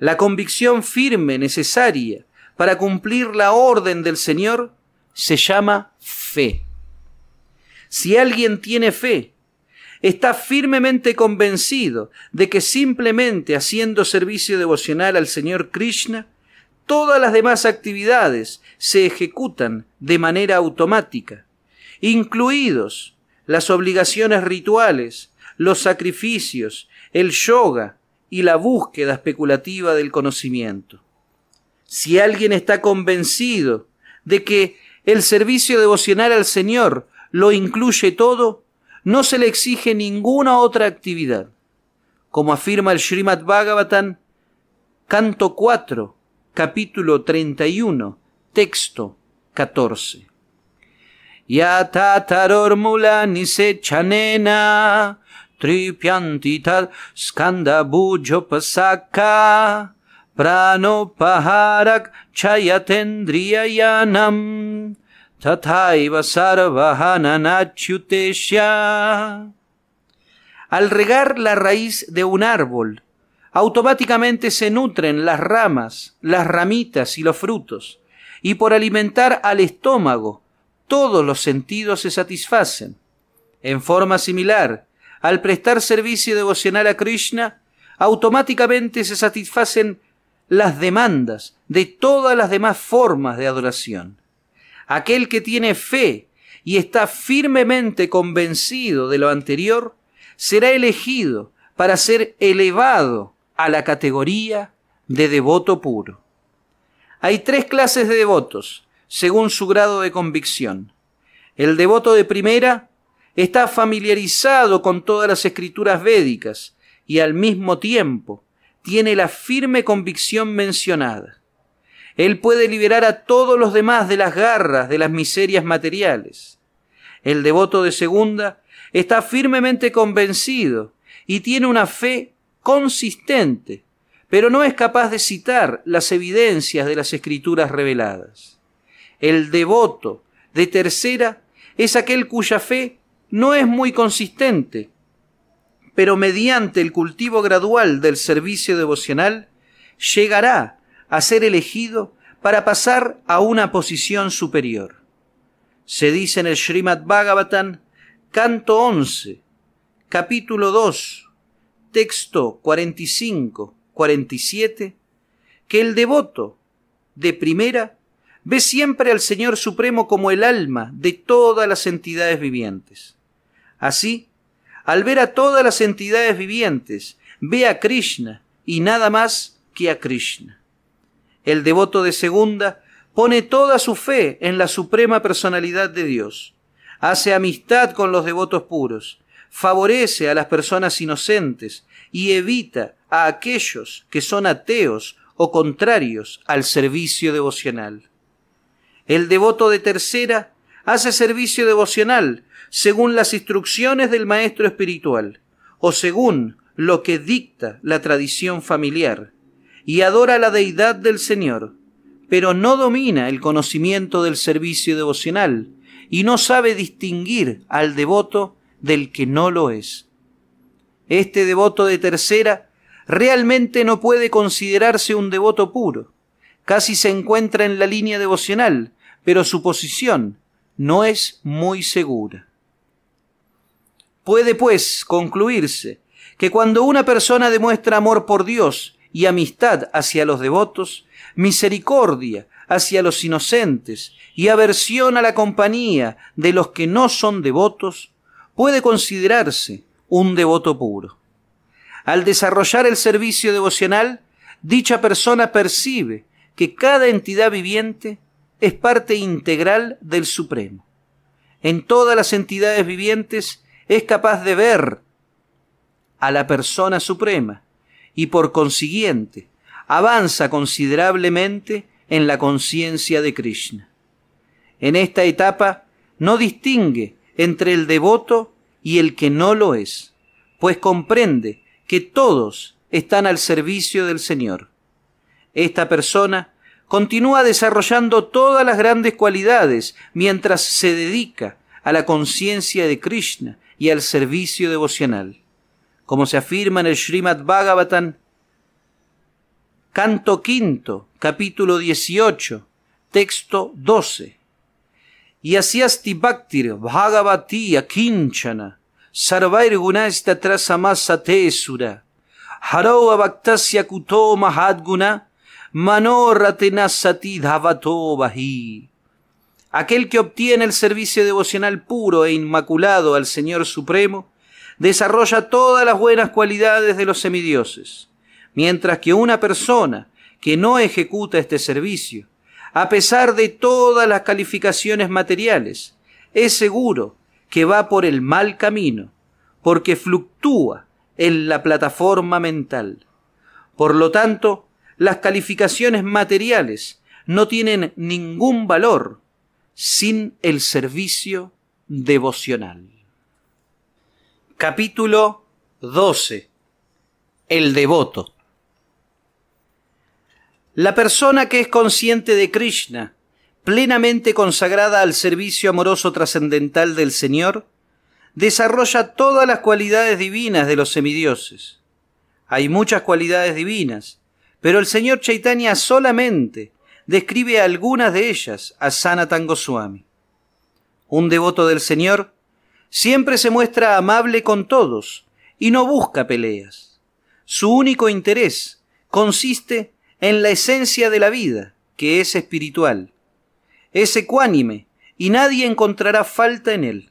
la convicción firme necesaria para cumplir la orden del Señor se llama fe. Si alguien tiene fe, está firmemente convencido de que simplemente haciendo servicio devocional al Señor Krishna, todas las demás actividades se ejecutan de manera automática, incluidos las obligaciones rituales, los sacrificios, el yoga, y la búsqueda especulativa del conocimiento. Si alguien está convencido de que el servicio devocional al Señor lo incluye todo, no se le exige ninguna otra actividad. Como afirma el Srimad Bhagavatam, canto 4, capítulo 31, texto 14. Yatatarormula ni tripyanti pasaka prano paharak pranopaharak chayatendrayanam tathaiva sarvahananachyutesya al regar la raíz de un árbol, automáticamente se nutren las ramas, las ramitas y los frutos, y por alimentar al estómago, todos los sentidos se satisfacen. En forma similar, al prestar servicio devocional a Krishna, automáticamente se satisfacen las demandas de todas las demás formas de adoración. Aquel que tiene fe y está firmemente convencido de lo anterior, será elegido para ser elevado a la categoría de devoto puro. Hay tres clases de devotos, según su grado de convicción. El devoto de primera está familiarizado con todas las escrituras védicas y al mismo tiempo tiene la firme convicción mencionada. Él puede liberar a todos los demás de las garras, de las miserias materiales. El devoto de segunda está firmemente convencido y tiene una fe consistente, pero no es capaz de citar las evidencias de las escrituras reveladas. El devoto de tercera es aquel cuya fe no es muy consistente, pero mediante el cultivo gradual del servicio devocional, llegará a ser elegido para pasar a una posición superior. Se dice en el Srimad Bhagavatam, canto 11, capítulo 2, texto 45-47, que el devoto, de primera, ve siempre al Señor Supremo como el alma de todas las entidades vivientes. Así, al ver a todas las entidades vivientes, ve a Krishna y nada más que a Krishna. El devoto de segunda pone toda su fe en la suprema personalidad de Dios, hace amistad con los devotos puros, favorece a las personas inocentes y evita a aquellos que son ateos o contrarios al servicio devocional. El devoto de tercera hace servicio devocional según las instrucciones del maestro espiritual o según lo que dicta la tradición familiar y adora la deidad del Señor, pero no domina el conocimiento del servicio devocional y no sabe distinguir al devoto del que no lo es. Este devoto de tercera realmente no puede considerarse un devoto puro. Casi se encuentra en la línea devocional, pero su posición no es muy segura. Puede, pues, concluirse que cuando una persona demuestra amor por Dios y amistad hacia los devotos, misericordia hacia los inocentes y aversión a la compañía de los que no son devotos, puede considerarse un devoto puro. Al desarrollar el servicio devocional, dicha persona percibe que cada entidad viviente es parte integral del Supremo. En todas las entidades vivientes es capaz de ver a la persona suprema y por consiguiente avanza considerablemente en la conciencia de Krishna. En esta etapa no distingue entre el devoto y el que no lo es, pues comprende que todos están al servicio del Señor. Esta persona continúa desarrollando todas las grandes cualidades mientras se dedica a la conciencia de Krishna y al servicio devocional. Como se afirma en el Srimad Bhagavatam, canto quinto, capítulo 18, texto 12. Y asiasti bhaktir bhagavati akinchana sarvair tesura tesura harau bhaktasya kuto mahadguna Manorra Aquel que obtiene el servicio devocional puro e inmaculado al Señor Supremo, desarrolla todas las buenas cualidades de los semidioses, mientras que una persona que no ejecuta este servicio, a pesar de todas las calificaciones materiales, es seguro que va por el mal camino, porque fluctúa en la plataforma mental. Por lo tanto, las calificaciones materiales no tienen ningún valor sin el servicio devocional. Capítulo 12. El devoto. La persona que es consciente de Krishna, plenamente consagrada al servicio amoroso trascendental del Señor, desarrolla todas las cualidades divinas de los semidioses. Hay muchas cualidades divinas, pero el señor Chaitanya solamente describe algunas de ellas a Sanatan Goswami. Un devoto del Señor siempre se muestra amable con todos y no busca peleas. Su único interés consiste en la esencia de la vida, que es espiritual. Es ecuánime y nadie encontrará falta en él.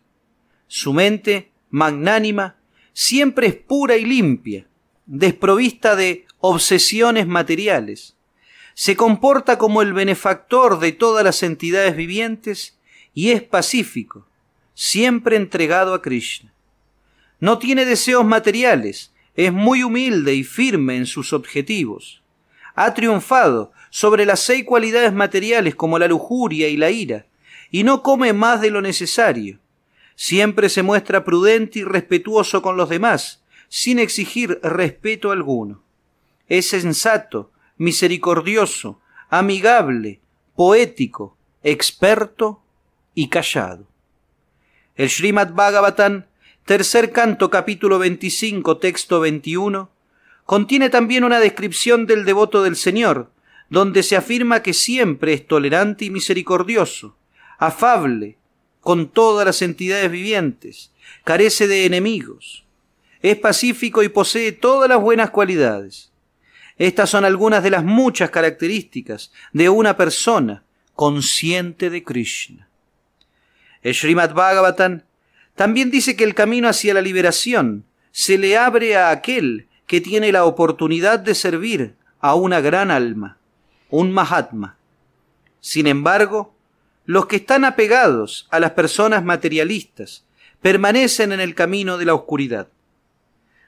Su mente, magnánima, siempre es pura y limpia, desprovista de obsesiones materiales. Se comporta como el benefactor de todas las entidades vivientes y es pacífico, siempre entregado a Krishna. No tiene deseos materiales, es muy humilde y firme en sus objetivos. Ha triunfado sobre las seis cualidades materiales como la lujuria y la ira, y no come más de lo necesario. Siempre se muestra prudente y respetuoso con los demás, sin exigir respeto alguno es sensato, misericordioso, amigable, poético, experto y callado. El Srimad Bhagavatam, tercer canto capítulo 25, texto 21, contiene también una descripción del devoto del Señor, donde se afirma que siempre es tolerante y misericordioso, afable, con todas las entidades vivientes, carece de enemigos, es pacífico y posee todas las buenas cualidades. Estas son algunas de las muchas características de una persona consciente de Krishna. El Srimad Bhagavatam también dice que el camino hacia la liberación se le abre a aquel que tiene la oportunidad de servir a una gran alma, un Mahatma. Sin embargo, los que están apegados a las personas materialistas permanecen en el camino de la oscuridad.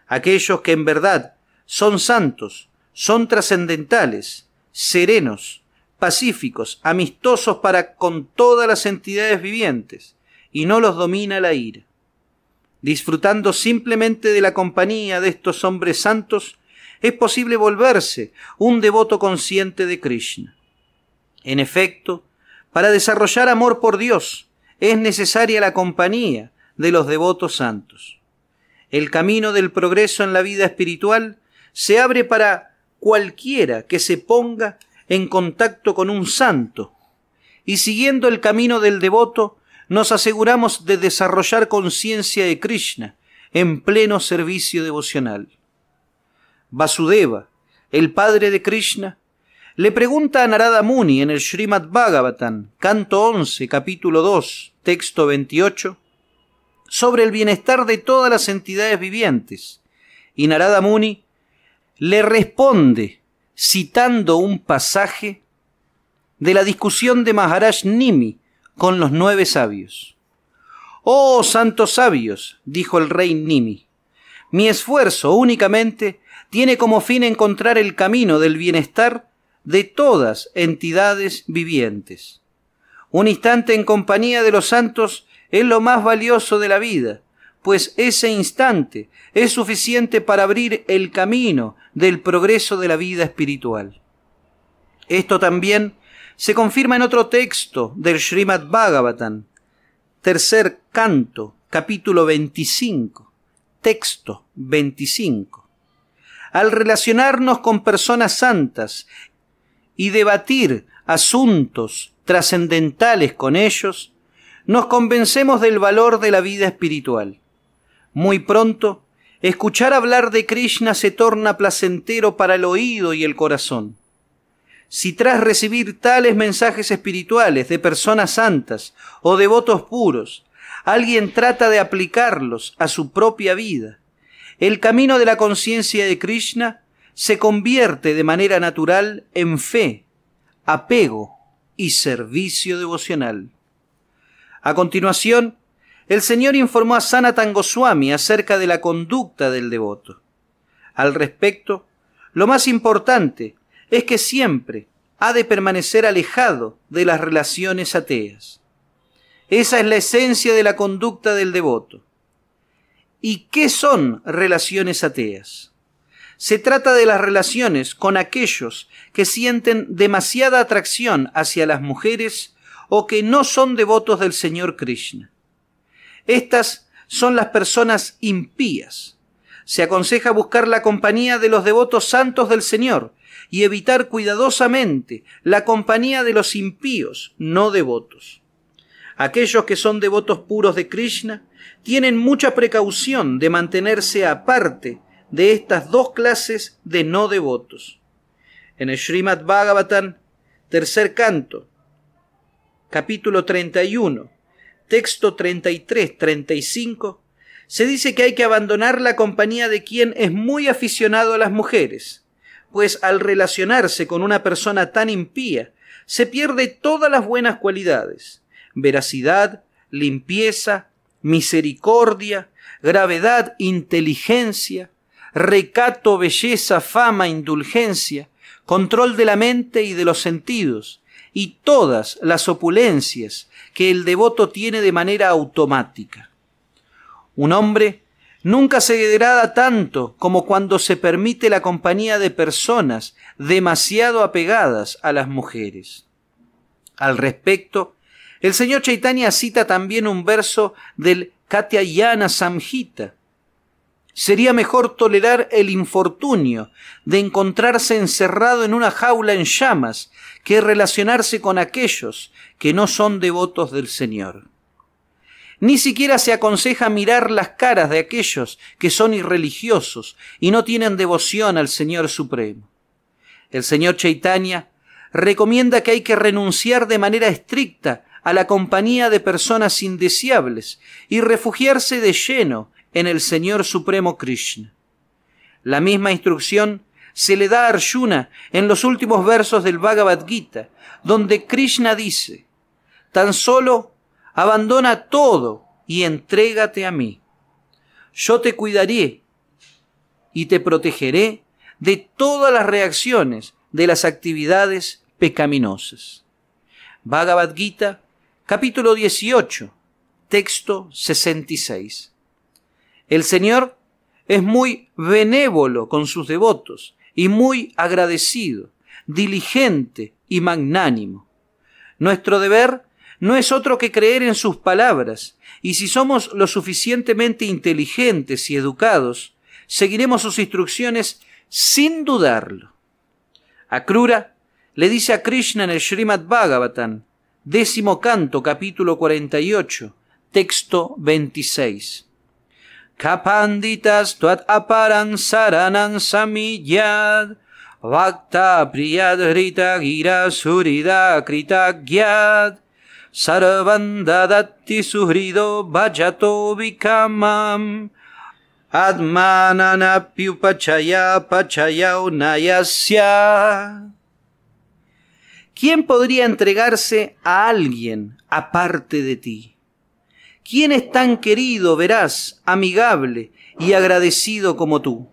Aquellos que en verdad son santos son trascendentales, serenos, pacíficos, amistosos para con todas las entidades vivientes, y no los domina la ira. Disfrutando simplemente de la compañía de estos hombres santos, es posible volverse un devoto consciente de Krishna. En efecto, para desarrollar amor por Dios es necesaria la compañía de los devotos santos. El camino del progreso en la vida espiritual se abre para cualquiera que se ponga en contacto con un santo, y siguiendo el camino del devoto, nos aseguramos de desarrollar conciencia de Krishna en pleno servicio devocional. Vasudeva, el padre de Krishna, le pregunta a Narada Muni en el Srimad Bhagavatam, canto 11, capítulo 2, texto 28, sobre el bienestar de todas las entidades vivientes. Y Narada Muni le responde citando un pasaje de la discusión de Maharaj Nimi con los nueve sabios. Oh santos sabios, dijo el rey Nimi, mi esfuerzo únicamente tiene como fin encontrar el camino del bienestar de todas entidades vivientes. Un instante en compañía de los santos es lo más valioso de la vida, pues ese instante es suficiente para abrir el camino del progreso de la vida espiritual. Esto también se confirma en otro texto del Srimad Bhagavatam, tercer canto, capítulo 25, texto 25. Al relacionarnos con personas santas y debatir asuntos trascendentales con ellos, nos convencemos del valor de la vida espiritual. Muy pronto, escuchar hablar de Krishna se torna placentero para el oído y el corazón. Si tras recibir tales mensajes espirituales de personas santas o devotos puros, alguien trata de aplicarlos a su propia vida, el camino de la conciencia de Krishna se convierte de manera natural en fe, apego y servicio devocional. A continuación, el Señor informó a Sanatan Goswami acerca de la conducta del devoto. Al respecto, lo más importante es que siempre ha de permanecer alejado de las relaciones ateas. Esa es la esencia de la conducta del devoto. ¿Y qué son relaciones ateas? Se trata de las relaciones con aquellos que sienten demasiada atracción hacia las mujeres o que no son devotos del Señor Krishna. Estas son las personas impías. Se aconseja buscar la compañía de los devotos santos del Señor y evitar cuidadosamente la compañía de los impíos no devotos. Aquellos que son devotos puros de Krishna tienen mucha precaución de mantenerse aparte de estas dos clases de no devotos. En el Srimad Bhagavatam, tercer canto, capítulo 31, texto 33-35, se dice que hay que abandonar la compañía de quien es muy aficionado a las mujeres, pues al relacionarse con una persona tan impía, se pierde todas las buenas cualidades, veracidad, limpieza, misericordia, gravedad, inteligencia, recato, belleza, fama, indulgencia, control de la mente y de los sentidos, y todas las opulencias que el devoto tiene de manera automática. Un hombre nunca se degrada tanto como cuando se permite la compañía de personas demasiado apegadas a las mujeres. Al respecto, el señor Chaitanya cita también un verso del Katiayana Samhita. Sería mejor tolerar el infortunio de encontrarse encerrado en una jaula en llamas que relacionarse con aquellos que no son devotos del Señor. Ni siquiera se aconseja mirar las caras de aquellos que son irreligiosos y no tienen devoción al Señor Supremo. El Señor Chaitanya recomienda que hay que renunciar de manera estricta a la compañía de personas indeseables y refugiarse de lleno en el Señor Supremo Krishna. La misma instrucción se le da a Arjuna en los últimos versos del Bhagavad Gita, donde Krishna dice, tan solo abandona todo y entrégate a mí. Yo te cuidaré y te protegeré de todas las reacciones de las actividades pecaminosas. Bhagavad Gita, capítulo 18, texto 66. El Señor es muy benévolo con sus devotos y muy agradecido, diligente y magnánimo. Nuestro deber no es otro que creer en sus palabras, y si somos lo suficientemente inteligentes y educados, seguiremos sus instrucciones sin dudarlo. Krura le dice a Krishna en el Srimad Bhagavatam, décimo canto, capítulo 48, texto 26. Kapanditas tuat aparan saranan samiyad. Vakta priyad rita gira surida krita gyad. Sarvandadatti suhrido bhajato vikamam. pachaya pachayaunayasya. ¿Quién podría entregarse a alguien aparte de ti? ¿Quién es tan querido, verás, amigable y agradecido como tú?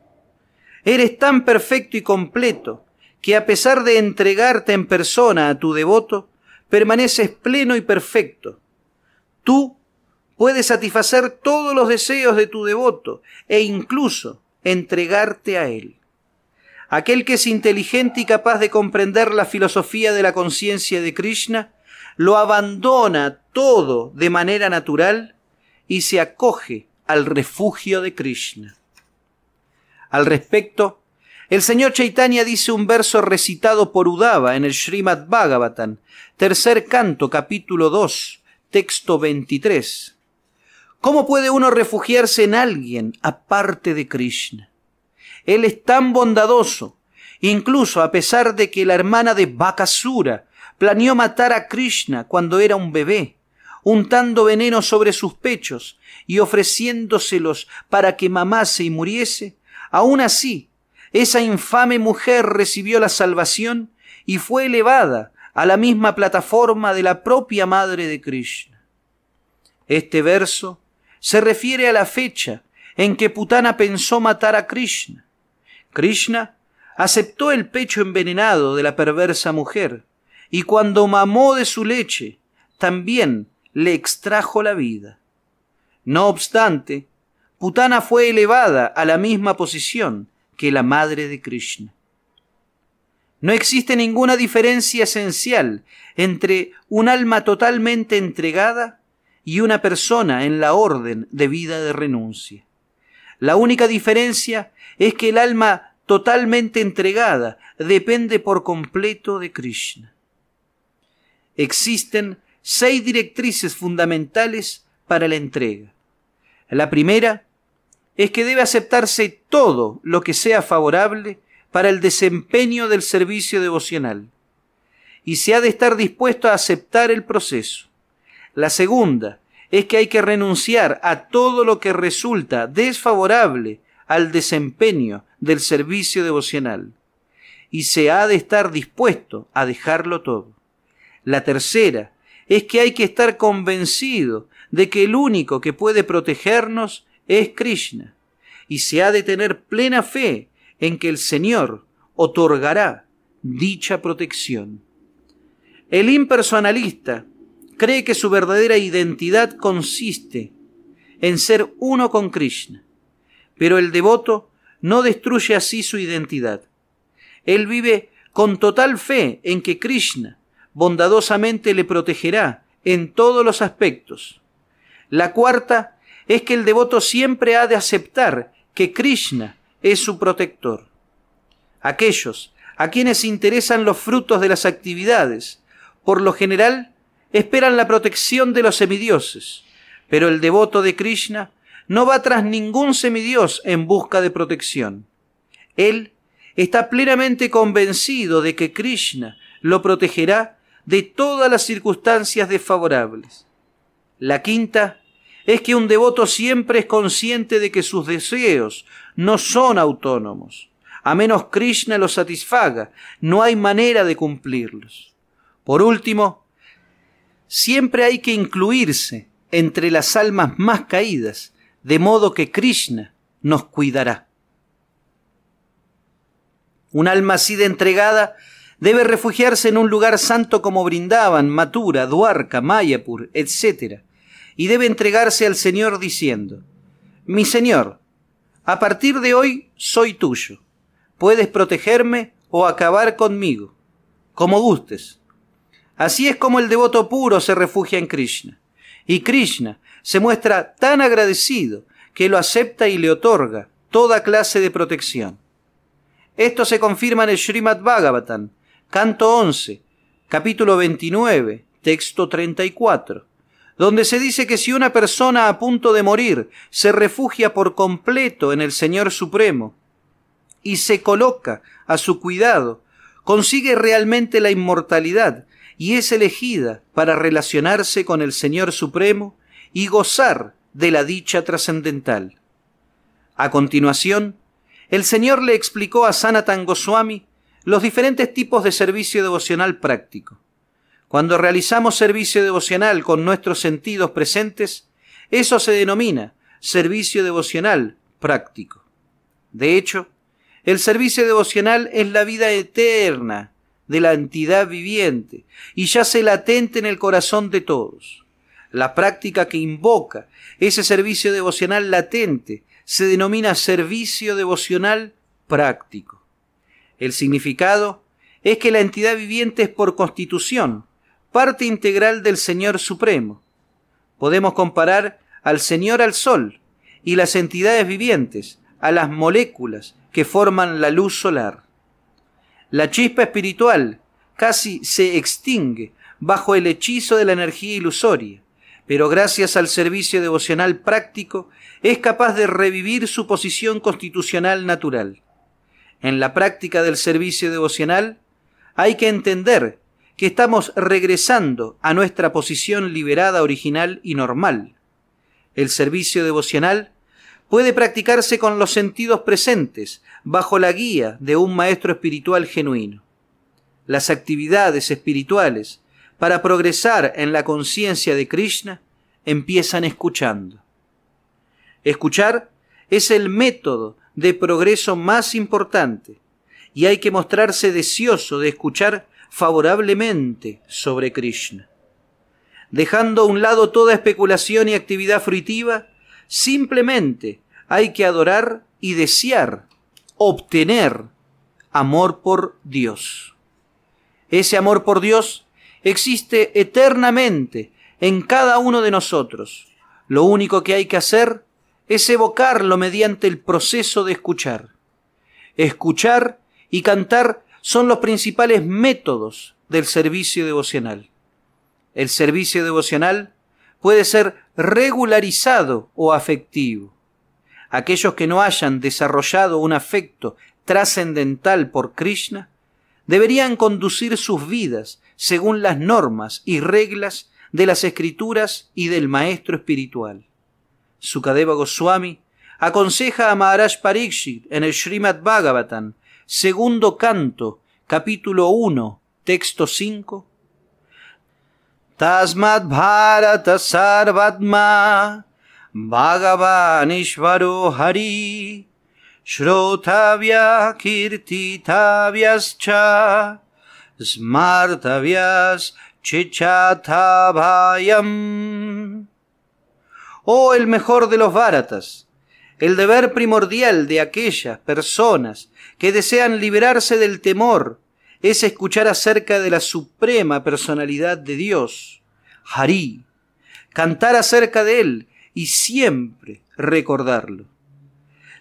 Eres tan perfecto y completo que a pesar de entregarte en persona a tu devoto, permaneces pleno y perfecto. Tú puedes satisfacer todos los deseos de tu devoto e incluso entregarte a él. Aquel que es inteligente y capaz de comprender la filosofía de la conciencia de Krishna, lo abandona todo de manera natural y se acoge al refugio de Krishna. Al respecto, el señor Chaitanya dice un verso recitado por Udava en el Srimad Bhagavatam, tercer canto, capítulo 2, texto 23. ¿Cómo puede uno refugiarse en alguien aparte de Krishna? Él es tan bondadoso, incluso a pesar de que la hermana de Bakasura planeó matar a Krishna cuando era un bebé, untando veneno sobre sus pechos y ofreciéndoselos para que mamase y muriese, Aun así, esa infame mujer recibió la salvación y fue elevada a la misma plataforma de la propia madre de Krishna. Este verso se refiere a la fecha en que Putana pensó matar a Krishna. Krishna aceptó el pecho envenenado de la perversa mujer, y cuando mamó de su leche, también le extrajo la vida. No obstante, Putana fue elevada a la misma posición que la madre de Krishna. No existe ninguna diferencia esencial entre un alma totalmente entregada y una persona en la orden de vida de renuncia. La única diferencia es que el alma totalmente entregada depende por completo de Krishna existen seis directrices fundamentales para la entrega. La primera es que debe aceptarse todo lo que sea favorable para el desempeño del servicio devocional y se ha de estar dispuesto a aceptar el proceso. La segunda es que hay que renunciar a todo lo que resulta desfavorable al desempeño del servicio devocional y se ha de estar dispuesto a dejarlo todo. La tercera es que hay que estar convencido de que el único que puede protegernos es Krishna, y se ha de tener plena fe en que el Señor otorgará dicha protección. El impersonalista cree que su verdadera identidad consiste en ser uno con Krishna, pero el devoto no destruye así su identidad. Él vive con total fe en que Krishna bondadosamente le protegerá en todos los aspectos. La cuarta es que el devoto siempre ha de aceptar que Krishna es su protector. Aquellos a quienes interesan los frutos de las actividades, por lo general, esperan la protección de los semidioses, pero el devoto de Krishna no va tras ningún semidios en busca de protección. Él está plenamente convencido de que Krishna lo protegerá de todas las circunstancias desfavorables. La quinta es que un devoto siempre es consciente de que sus deseos no son autónomos. A menos Krishna los satisfaga, no hay manera de cumplirlos. Por último, siempre hay que incluirse entre las almas más caídas, de modo que Krishna nos cuidará. Un alma así de entregada Debe refugiarse en un lugar santo como Brindaban, Matura, Duarca, Mayapur, etc. Y debe entregarse al Señor diciendo, Mi Señor, a partir de hoy soy tuyo. Puedes protegerme o acabar conmigo, como gustes. Así es como el devoto puro se refugia en Krishna. Y Krishna se muestra tan agradecido que lo acepta y le otorga toda clase de protección. Esto se confirma en el Srimad Bhagavatam, canto 11, capítulo 29, texto 34, donde se dice que si una persona a punto de morir se refugia por completo en el Señor Supremo y se coloca a su cuidado, consigue realmente la inmortalidad y es elegida para relacionarse con el Señor Supremo y gozar de la dicha trascendental. A continuación, el Señor le explicó a Sanatan Goswami los diferentes tipos de servicio devocional práctico. Cuando realizamos servicio devocional con nuestros sentidos presentes, eso se denomina servicio devocional práctico. De hecho, el servicio devocional es la vida eterna de la entidad viviente y ya se latente en el corazón de todos. La práctica que invoca ese servicio devocional latente se denomina servicio devocional práctico. El significado es que la entidad viviente es por constitución parte integral del Señor Supremo. Podemos comparar al Señor al Sol y las entidades vivientes a las moléculas que forman la luz solar. La chispa espiritual casi se extingue bajo el hechizo de la energía ilusoria, pero gracias al servicio devocional práctico es capaz de revivir su posición constitucional natural. En la práctica del servicio devocional hay que entender que estamos regresando a nuestra posición liberada original y normal. El servicio devocional puede practicarse con los sentidos presentes, bajo la guía de un maestro espiritual genuino. Las actividades espirituales para progresar en la conciencia de Krishna empiezan escuchando. Escuchar es el método de progreso más importante, y hay que mostrarse deseoso de escuchar favorablemente sobre Krishna. Dejando a un lado toda especulación y actividad fruitiva, simplemente hay que adorar y desear, obtener amor por Dios. Ese amor por Dios existe eternamente en cada uno de nosotros. Lo único que hay que hacer es evocarlo mediante el proceso de escuchar. Escuchar y cantar son los principales métodos del servicio devocional. El servicio devocional puede ser regularizado o afectivo. Aquellos que no hayan desarrollado un afecto trascendental por Krishna deberían conducir sus vidas según las normas y reglas de las escrituras y del Maestro espiritual. Sukadeva Goswami aconseja a Maharaj Pariksit en el Srimad Bhagavatan, segundo canto, capítulo 1, texto 5. Tasmat Bharata Sarvatma Bhagavanishvaro Hari Shrotavya Kirtitavyascha Smartavyas bhayam oh el mejor de los báratas, el deber primordial de aquellas personas que desean liberarse del temor es escuchar acerca de la suprema personalidad de Dios, Harí, cantar acerca de Él y siempre recordarlo.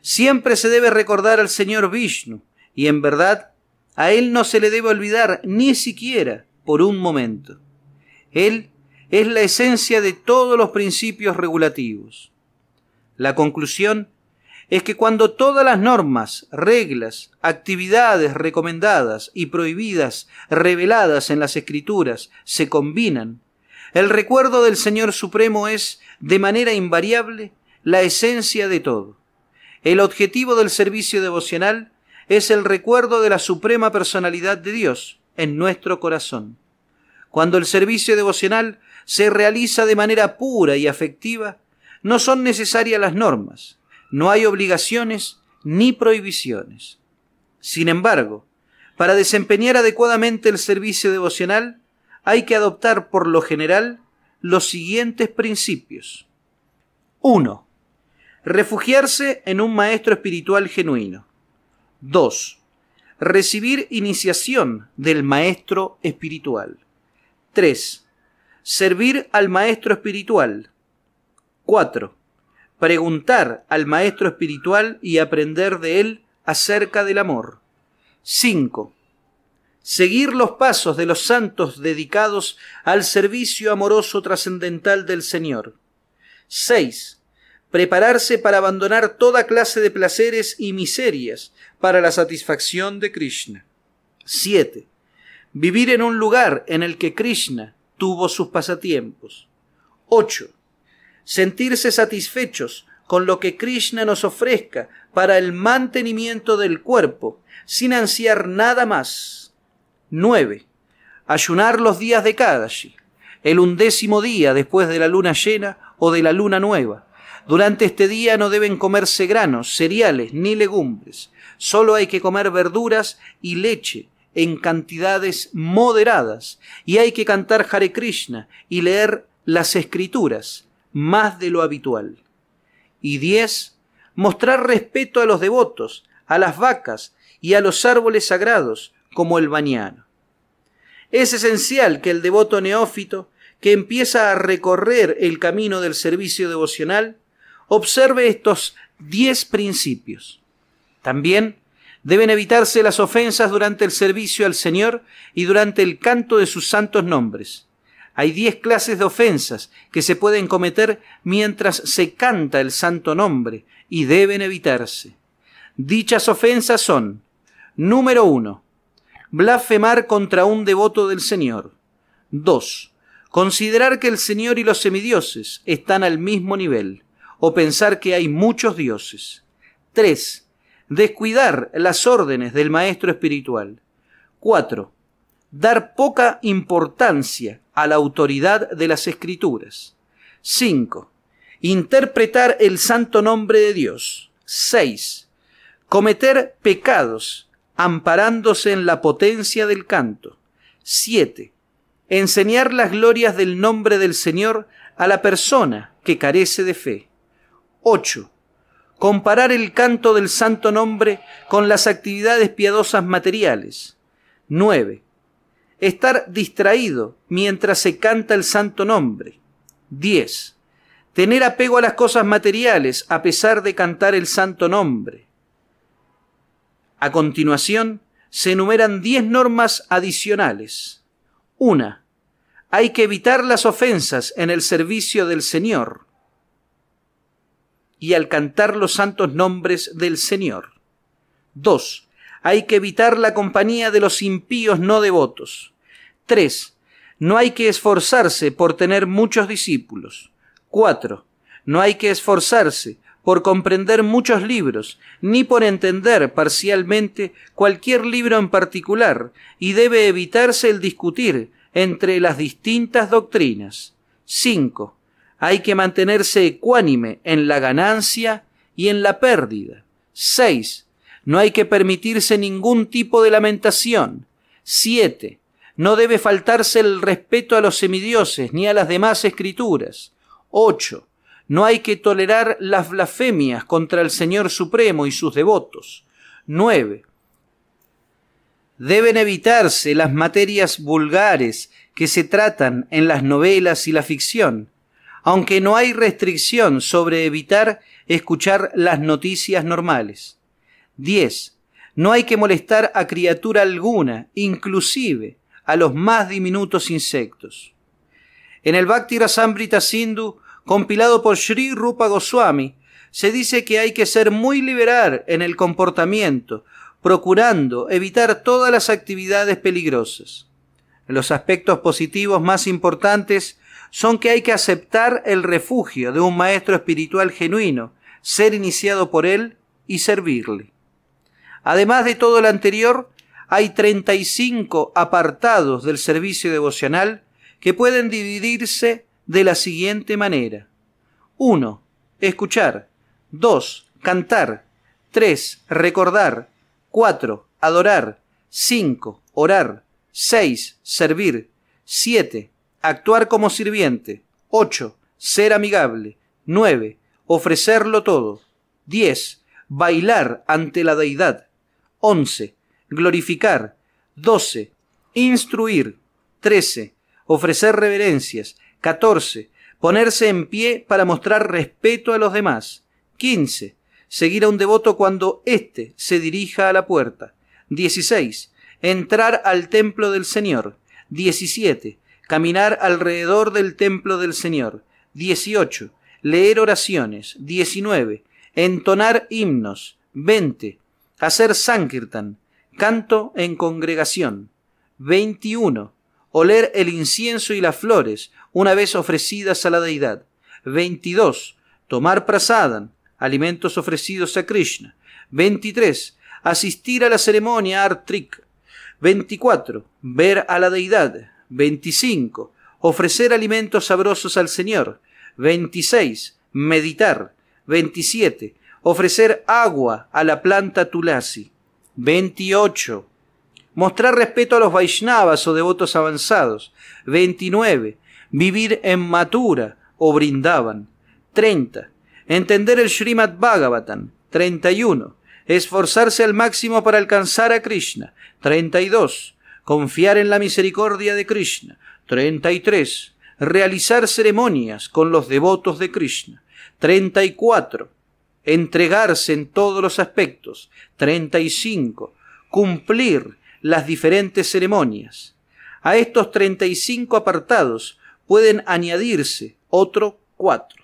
Siempre se debe recordar al Señor Vishnu y en verdad a Él no se le debe olvidar ni siquiera por un momento. Él es la esencia de todos los principios regulativos. La conclusión es que cuando todas las normas, reglas, actividades recomendadas y prohibidas reveladas en las escrituras se combinan, el recuerdo del Señor Supremo es, de manera invariable, la esencia de todo. El objetivo del servicio devocional es el recuerdo de la Suprema Personalidad de Dios en nuestro corazón. Cuando el servicio devocional se realiza de manera pura y afectiva, no son necesarias las normas, no hay obligaciones ni prohibiciones. Sin embargo, para desempeñar adecuadamente el servicio devocional, hay que adoptar por lo general los siguientes principios. 1. Refugiarse en un maestro espiritual genuino. 2. Recibir iniciación del maestro espiritual. 3. Servir al maestro espiritual. 4. Preguntar al maestro espiritual y aprender de él acerca del amor. 5. Seguir los pasos de los santos dedicados al servicio amoroso trascendental del Señor. 6. Prepararse para abandonar toda clase de placeres y miserias para la satisfacción de Krishna. 7. Vivir en un lugar en el que Krishna, tuvo sus pasatiempos. 8. Sentirse satisfechos con lo que Krishna nos ofrezca para el mantenimiento del cuerpo, sin ansiar nada más. 9. Ayunar los días de Kadashi, el undécimo día después de la luna llena o de la luna nueva. Durante este día no deben comerse granos, cereales ni legumbres. Solo hay que comer verduras y leche en cantidades moderadas y hay que cantar Hare Krishna y leer las escrituras más de lo habitual. Y diez Mostrar respeto a los devotos, a las vacas y a los árboles sagrados, como el bañano Es esencial que el devoto neófito, que empieza a recorrer el camino del servicio devocional, observe estos diez principios. También Deben evitarse las ofensas durante el servicio al Señor y durante el canto de sus santos nombres. Hay diez clases de ofensas que se pueden cometer mientras se canta el santo nombre y deben evitarse. Dichas ofensas son, número uno, blasfemar contra un devoto del Señor. 2. Considerar que el Señor y los semidioses están al mismo nivel, o pensar que hay muchos dioses. 3. Descuidar las órdenes del maestro espiritual. 4. Dar poca importancia a la autoridad de las escrituras. 5. Interpretar el santo nombre de Dios. 6. Cometer pecados amparándose en la potencia del canto. 7. Enseñar las glorias del nombre del Señor a la persona que carece de fe. 8 comparar el canto del santo nombre con las actividades piadosas materiales. 9. Estar distraído mientras se canta el santo nombre. 10. Tener apego a las cosas materiales a pesar de cantar el santo nombre. A continuación, se enumeran 10 normas adicionales. 1. Hay que evitar las ofensas en el servicio del Señor y al cantar los santos nombres del Señor. 2. Hay que evitar la compañía de los impíos no devotos. 3. No hay que esforzarse por tener muchos discípulos. 4. No hay que esforzarse por comprender muchos libros, ni por entender parcialmente cualquier libro en particular, y debe evitarse el discutir entre las distintas doctrinas. 5 hay que mantenerse ecuánime en la ganancia y en la pérdida. 6. No hay que permitirse ningún tipo de lamentación. 7. No debe faltarse el respeto a los semidioses ni a las demás escrituras. 8. No hay que tolerar las blasfemias contra el Señor Supremo y sus devotos. 9. Deben evitarse las materias vulgares que se tratan en las novelas y la ficción aunque no hay restricción sobre evitar escuchar las noticias normales. 10. No hay que molestar a criatura alguna, inclusive a los más diminutos insectos. En el Bhakti Sindhu, compilado por Sri Rupa Goswami, se dice que hay que ser muy liberal en el comportamiento, procurando evitar todas las actividades peligrosas. Los aspectos positivos más importantes son que hay que aceptar el refugio de un maestro espiritual genuino, ser iniciado por él y servirle. Además de todo lo anterior, hay 35 apartados del servicio devocional que pueden dividirse de la siguiente manera. 1. Escuchar. 2. Cantar. 3. Recordar. 4. Adorar. 5. Orar. 6. Servir. 7. Actuar como sirviente. 8. Ser amigable. 9. Ofrecerlo todo. 10. Bailar ante la deidad. 11. Glorificar. 12. Instruir. 13. Ofrecer reverencias. 14. Ponerse en pie para mostrar respeto a los demás. 15. Seguir a un devoto cuando éste se dirija a la puerta. 16. Entrar al templo del Señor. 17. Caminar alrededor del templo del Señor. 18. Leer oraciones. 19. Entonar himnos. 20. Hacer sankirtan. Canto en congregación. 21. Oler el incienso y las flores una vez ofrecidas a la deidad. 22. Tomar prasadan, alimentos ofrecidos a Krishna. 23. Asistir a la ceremonia Artrik. 24. Ver a la deidad. 25. Ofrecer alimentos sabrosos al Señor. 26. Meditar. 27. Ofrecer agua a la planta tulasi. 28. Mostrar respeto a los Vaishnavas o devotos avanzados. 29. Vivir en Matura o brindaban. 30. Entender el Srimad Bhagavatam. 31. Esforzarse al máximo para alcanzar a Krishna. 32 confiar en la misericordia de Krishna. 33. Realizar ceremonias con los devotos de Krishna. 34. Entregarse en todos los aspectos. 35. Cumplir las diferentes ceremonias. A estos 35 apartados pueden añadirse otro cuatro.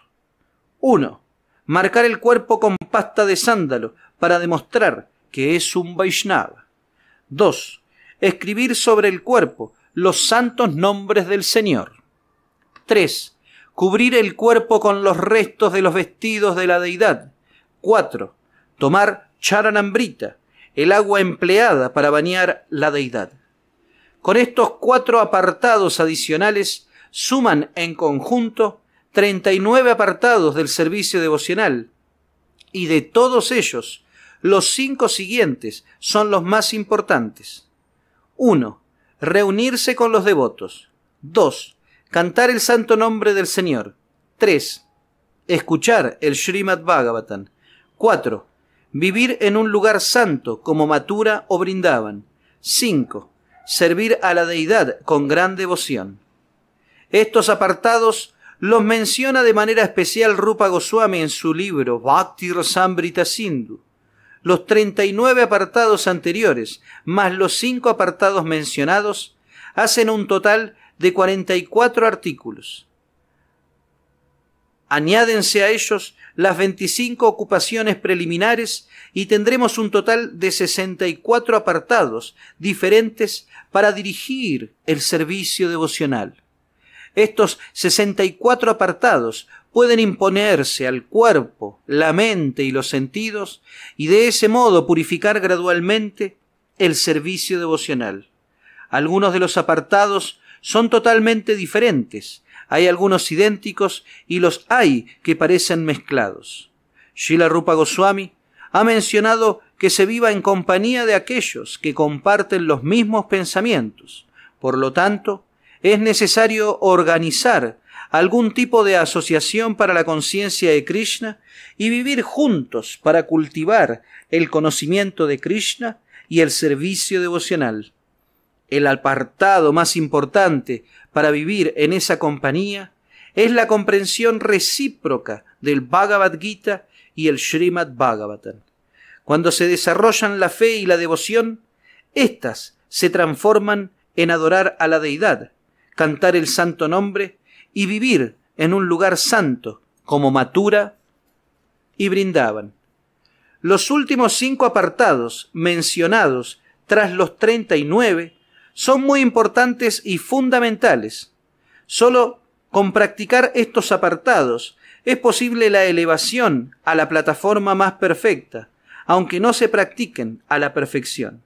1. Marcar el cuerpo con pasta de sándalo para demostrar que es un Vaishnava. 2 escribir sobre el cuerpo los santos nombres del Señor. 3. Cubrir el cuerpo con los restos de los vestidos de la deidad. 4. Tomar charanambrita, el agua empleada para bañar la deidad. Con estos cuatro apartados adicionales suman en conjunto 39 apartados del servicio devocional, y de todos ellos, los cinco siguientes son los más importantes. 1. Reunirse con los devotos. 2. Cantar el santo nombre del Señor. 3. Escuchar el Srimad Bhagavatam. 4. Vivir en un lugar santo como Matura o Brindaban. 5. Servir a la deidad con gran devoción. Estos apartados los menciona de manera especial Rupa Goswami en su libro Bhakti Rosambrita Sindhu los 39 apartados anteriores, más los 5 apartados mencionados, hacen un total de 44 artículos. Añádense a ellos las 25 ocupaciones preliminares y tendremos un total de 64 apartados diferentes para dirigir el servicio devocional. Estos 64 apartados pueden imponerse al cuerpo, la mente y los sentidos y de ese modo purificar gradualmente el servicio devocional. Algunos de los apartados son totalmente diferentes, hay algunos idénticos y los hay que parecen mezclados. Shila Rupa Goswami ha mencionado que se viva en compañía de aquellos que comparten los mismos pensamientos. Por lo tanto, es necesario organizar algún tipo de asociación para la conciencia de Krishna y vivir juntos para cultivar el conocimiento de Krishna y el servicio devocional. El apartado más importante para vivir en esa compañía es la comprensión recíproca del Bhagavad Gita y el Srimad Bhagavatam. Cuando se desarrollan la fe y la devoción, éstas se transforman en adorar a la deidad, cantar el santo nombre y vivir en un lugar santo como Matura y brindaban. Los últimos cinco apartados mencionados tras los 39 son muy importantes y fundamentales. Solo con practicar estos apartados es posible la elevación a la plataforma más perfecta, aunque no se practiquen a la perfección.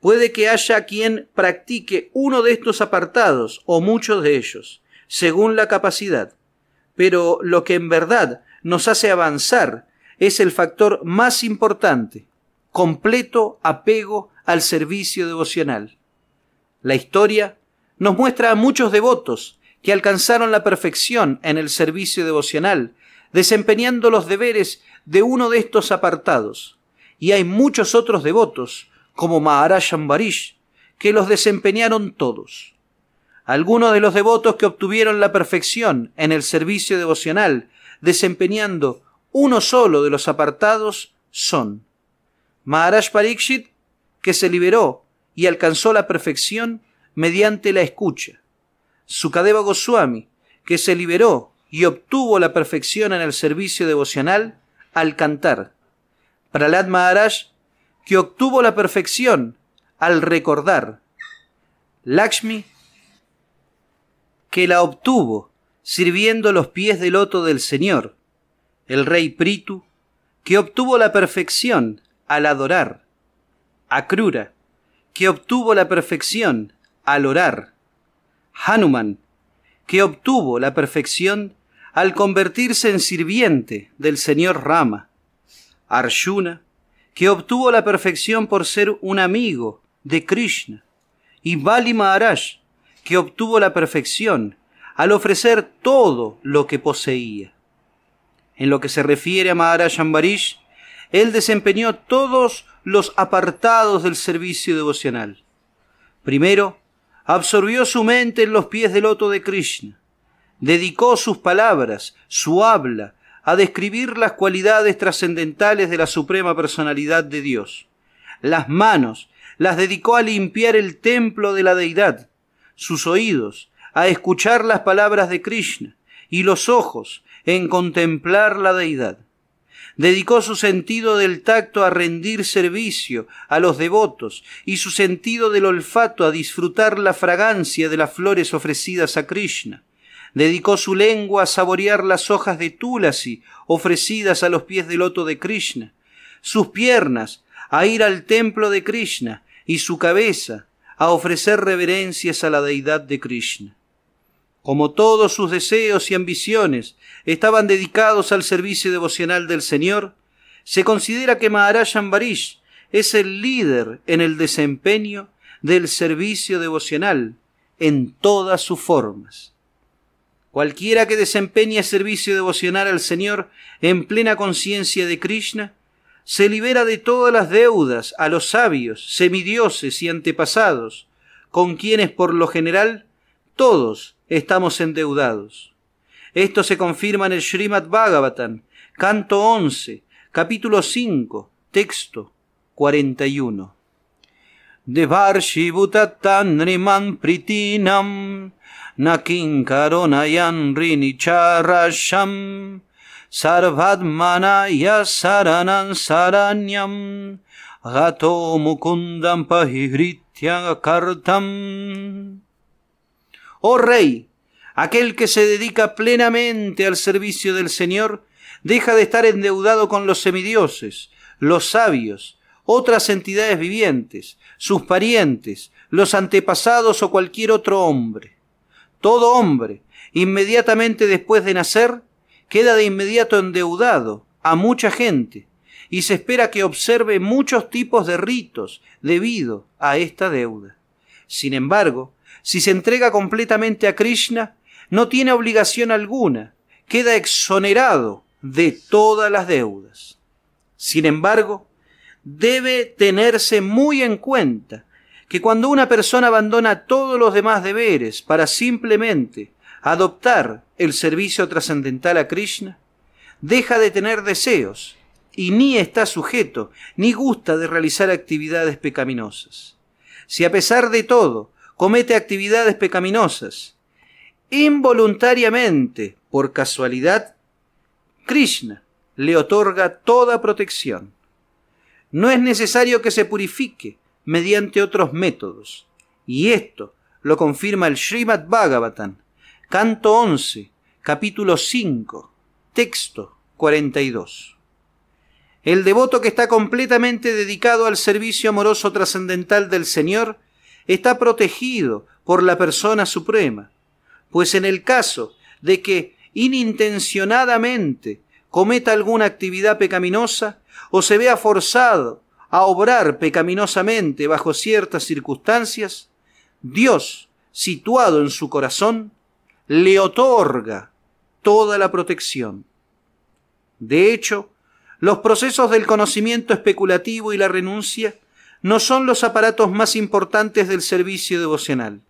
Puede que haya quien practique uno de estos apartados o muchos de ellos, según la capacidad. Pero lo que en verdad nos hace avanzar es el factor más importante, completo apego al servicio devocional. La historia nos muestra a muchos devotos que alcanzaron la perfección en el servicio devocional, desempeñando los deberes de uno de estos apartados. Y hay muchos otros devotos, como Maharaj que los desempeñaron todos algunos de los devotos que obtuvieron la perfección en el servicio devocional, desempeñando uno solo de los apartados, son Maharaj Parikshit, que se liberó y alcanzó la perfección mediante la escucha, Sukadeva Goswami, que se liberó y obtuvo la perfección en el servicio devocional al cantar, Pralat Maharaj, que obtuvo la perfección al recordar, Lakshmi, que la obtuvo, sirviendo los pies del loto del Señor, el rey Pritu, que obtuvo la perfección al adorar, Akrura, que obtuvo la perfección al orar, Hanuman, que obtuvo la perfección al convertirse en sirviente del señor Rama, Arjuna, que obtuvo la perfección por ser un amigo de Krishna, y Bali Maharaj, que obtuvo la perfección al ofrecer todo lo que poseía. En lo que se refiere a Maharaj Ambarish, él desempeñó todos los apartados del servicio devocional. Primero, absorbió su mente en los pies del loto de Krishna, dedicó sus palabras, su habla, a describir las cualidades trascendentales de la Suprema Personalidad de Dios. Las manos las dedicó a limpiar el templo de la deidad, sus oídos a escuchar las palabras de Krishna y los ojos en contemplar la deidad. Dedicó su sentido del tacto a rendir servicio a los devotos y su sentido del olfato a disfrutar la fragancia de las flores ofrecidas a Krishna. Dedicó su lengua a saborear las hojas de Tulasi ofrecidas a los pies del loto de Krishna, sus piernas a ir al templo de Krishna y su cabeza a ofrecer reverencias a la deidad de Krishna. Como todos sus deseos y ambiciones estaban dedicados al servicio devocional del Señor, se considera que Maharajan Barish es el líder en el desempeño del servicio devocional en todas sus formas. Cualquiera que desempeñe servicio devocional al Señor en plena conciencia de Krishna se libera de todas las deudas a los sabios, semidioses y antepasados, con quienes por lo general todos estamos endeudados. Esto se confirma en el Srimad Bhagavatam, canto 11, capítulo 5, texto 41. Devarshibhutatan riman pritinam KARONAYAN rinicharasham sarvadmanaya saranam saranyam gato mukundam kartam. Oh rey, aquel que se dedica plenamente al servicio del Señor, deja de estar endeudado con los semidioses, los sabios, otras entidades vivientes, sus parientes, los antepasados o cualquier otro hombre. Todo hombre, inmediatamente después de nacer, queda de inmediato endeudado a mucha gente y se espera que observe muchos tipos de ritos debido a esta deuda. Sin embargo, si se entrega completamente a Krishna, no tiene obligación alguna, queda exonerado de todas las deudas. Sin embargo, debe tenerse muy en cuenta que cuando una persona abandona todos los demás deberes para simplemente adoptar el servicio trascendental a Krishna, deja de tener deseos y ni está sujeto ni gusta de realizar actividades pecaminosas. Si a pesar de todo comete actividades pecaminosas, involuntariamente, por casualidad, Krishna le otorga toda protección. No es necesario que se purifique mediante otros métodos, y esto lo confirma el Srimad Bhagavatam, Canto 11, capítulo 5, texto 42. El devoto que está completamente dedicado al servicio amoroso trascendental del Señor está protegido por la persona suprema, pues en el caso de que inintencionadamente cometa alguna actividad pecaminosa o se vea forzado a obrar pecaminosamente bajo ciertas circunstancias, Dios, situado en su corazón, le otorga toda la protección. De hecho, los procesos del conocimiento especulativo y la renuncia no son los aparatos más importantes del servicio devocional.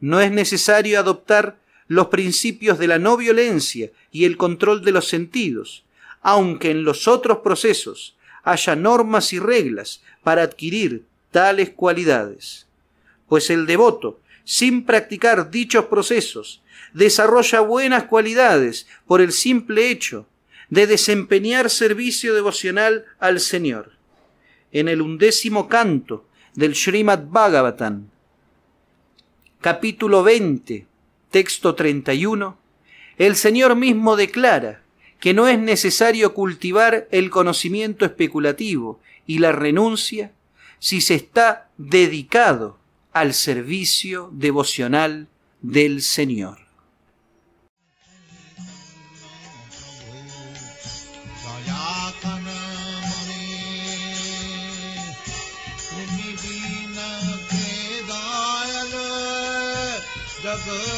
No es necesario adoptar los principios de la no violencia y el control de los sentidos, aunque en los otros procesos haya normas y reglas para adquirir tales cualidades. Pues el devoto, sin practicar dichos procesos, desarrolla buenas cualidades por el simple hecho de desempeñar servicio devocional al Señor. En el undécimo canto del Srimad Bhagavatam, capítulo 20, texto 31, el Señor mismo declara que no es necesario cultivar el conocimiento especulativo y la renuncia si se está dedicado al servicio devocional del Señor. lover.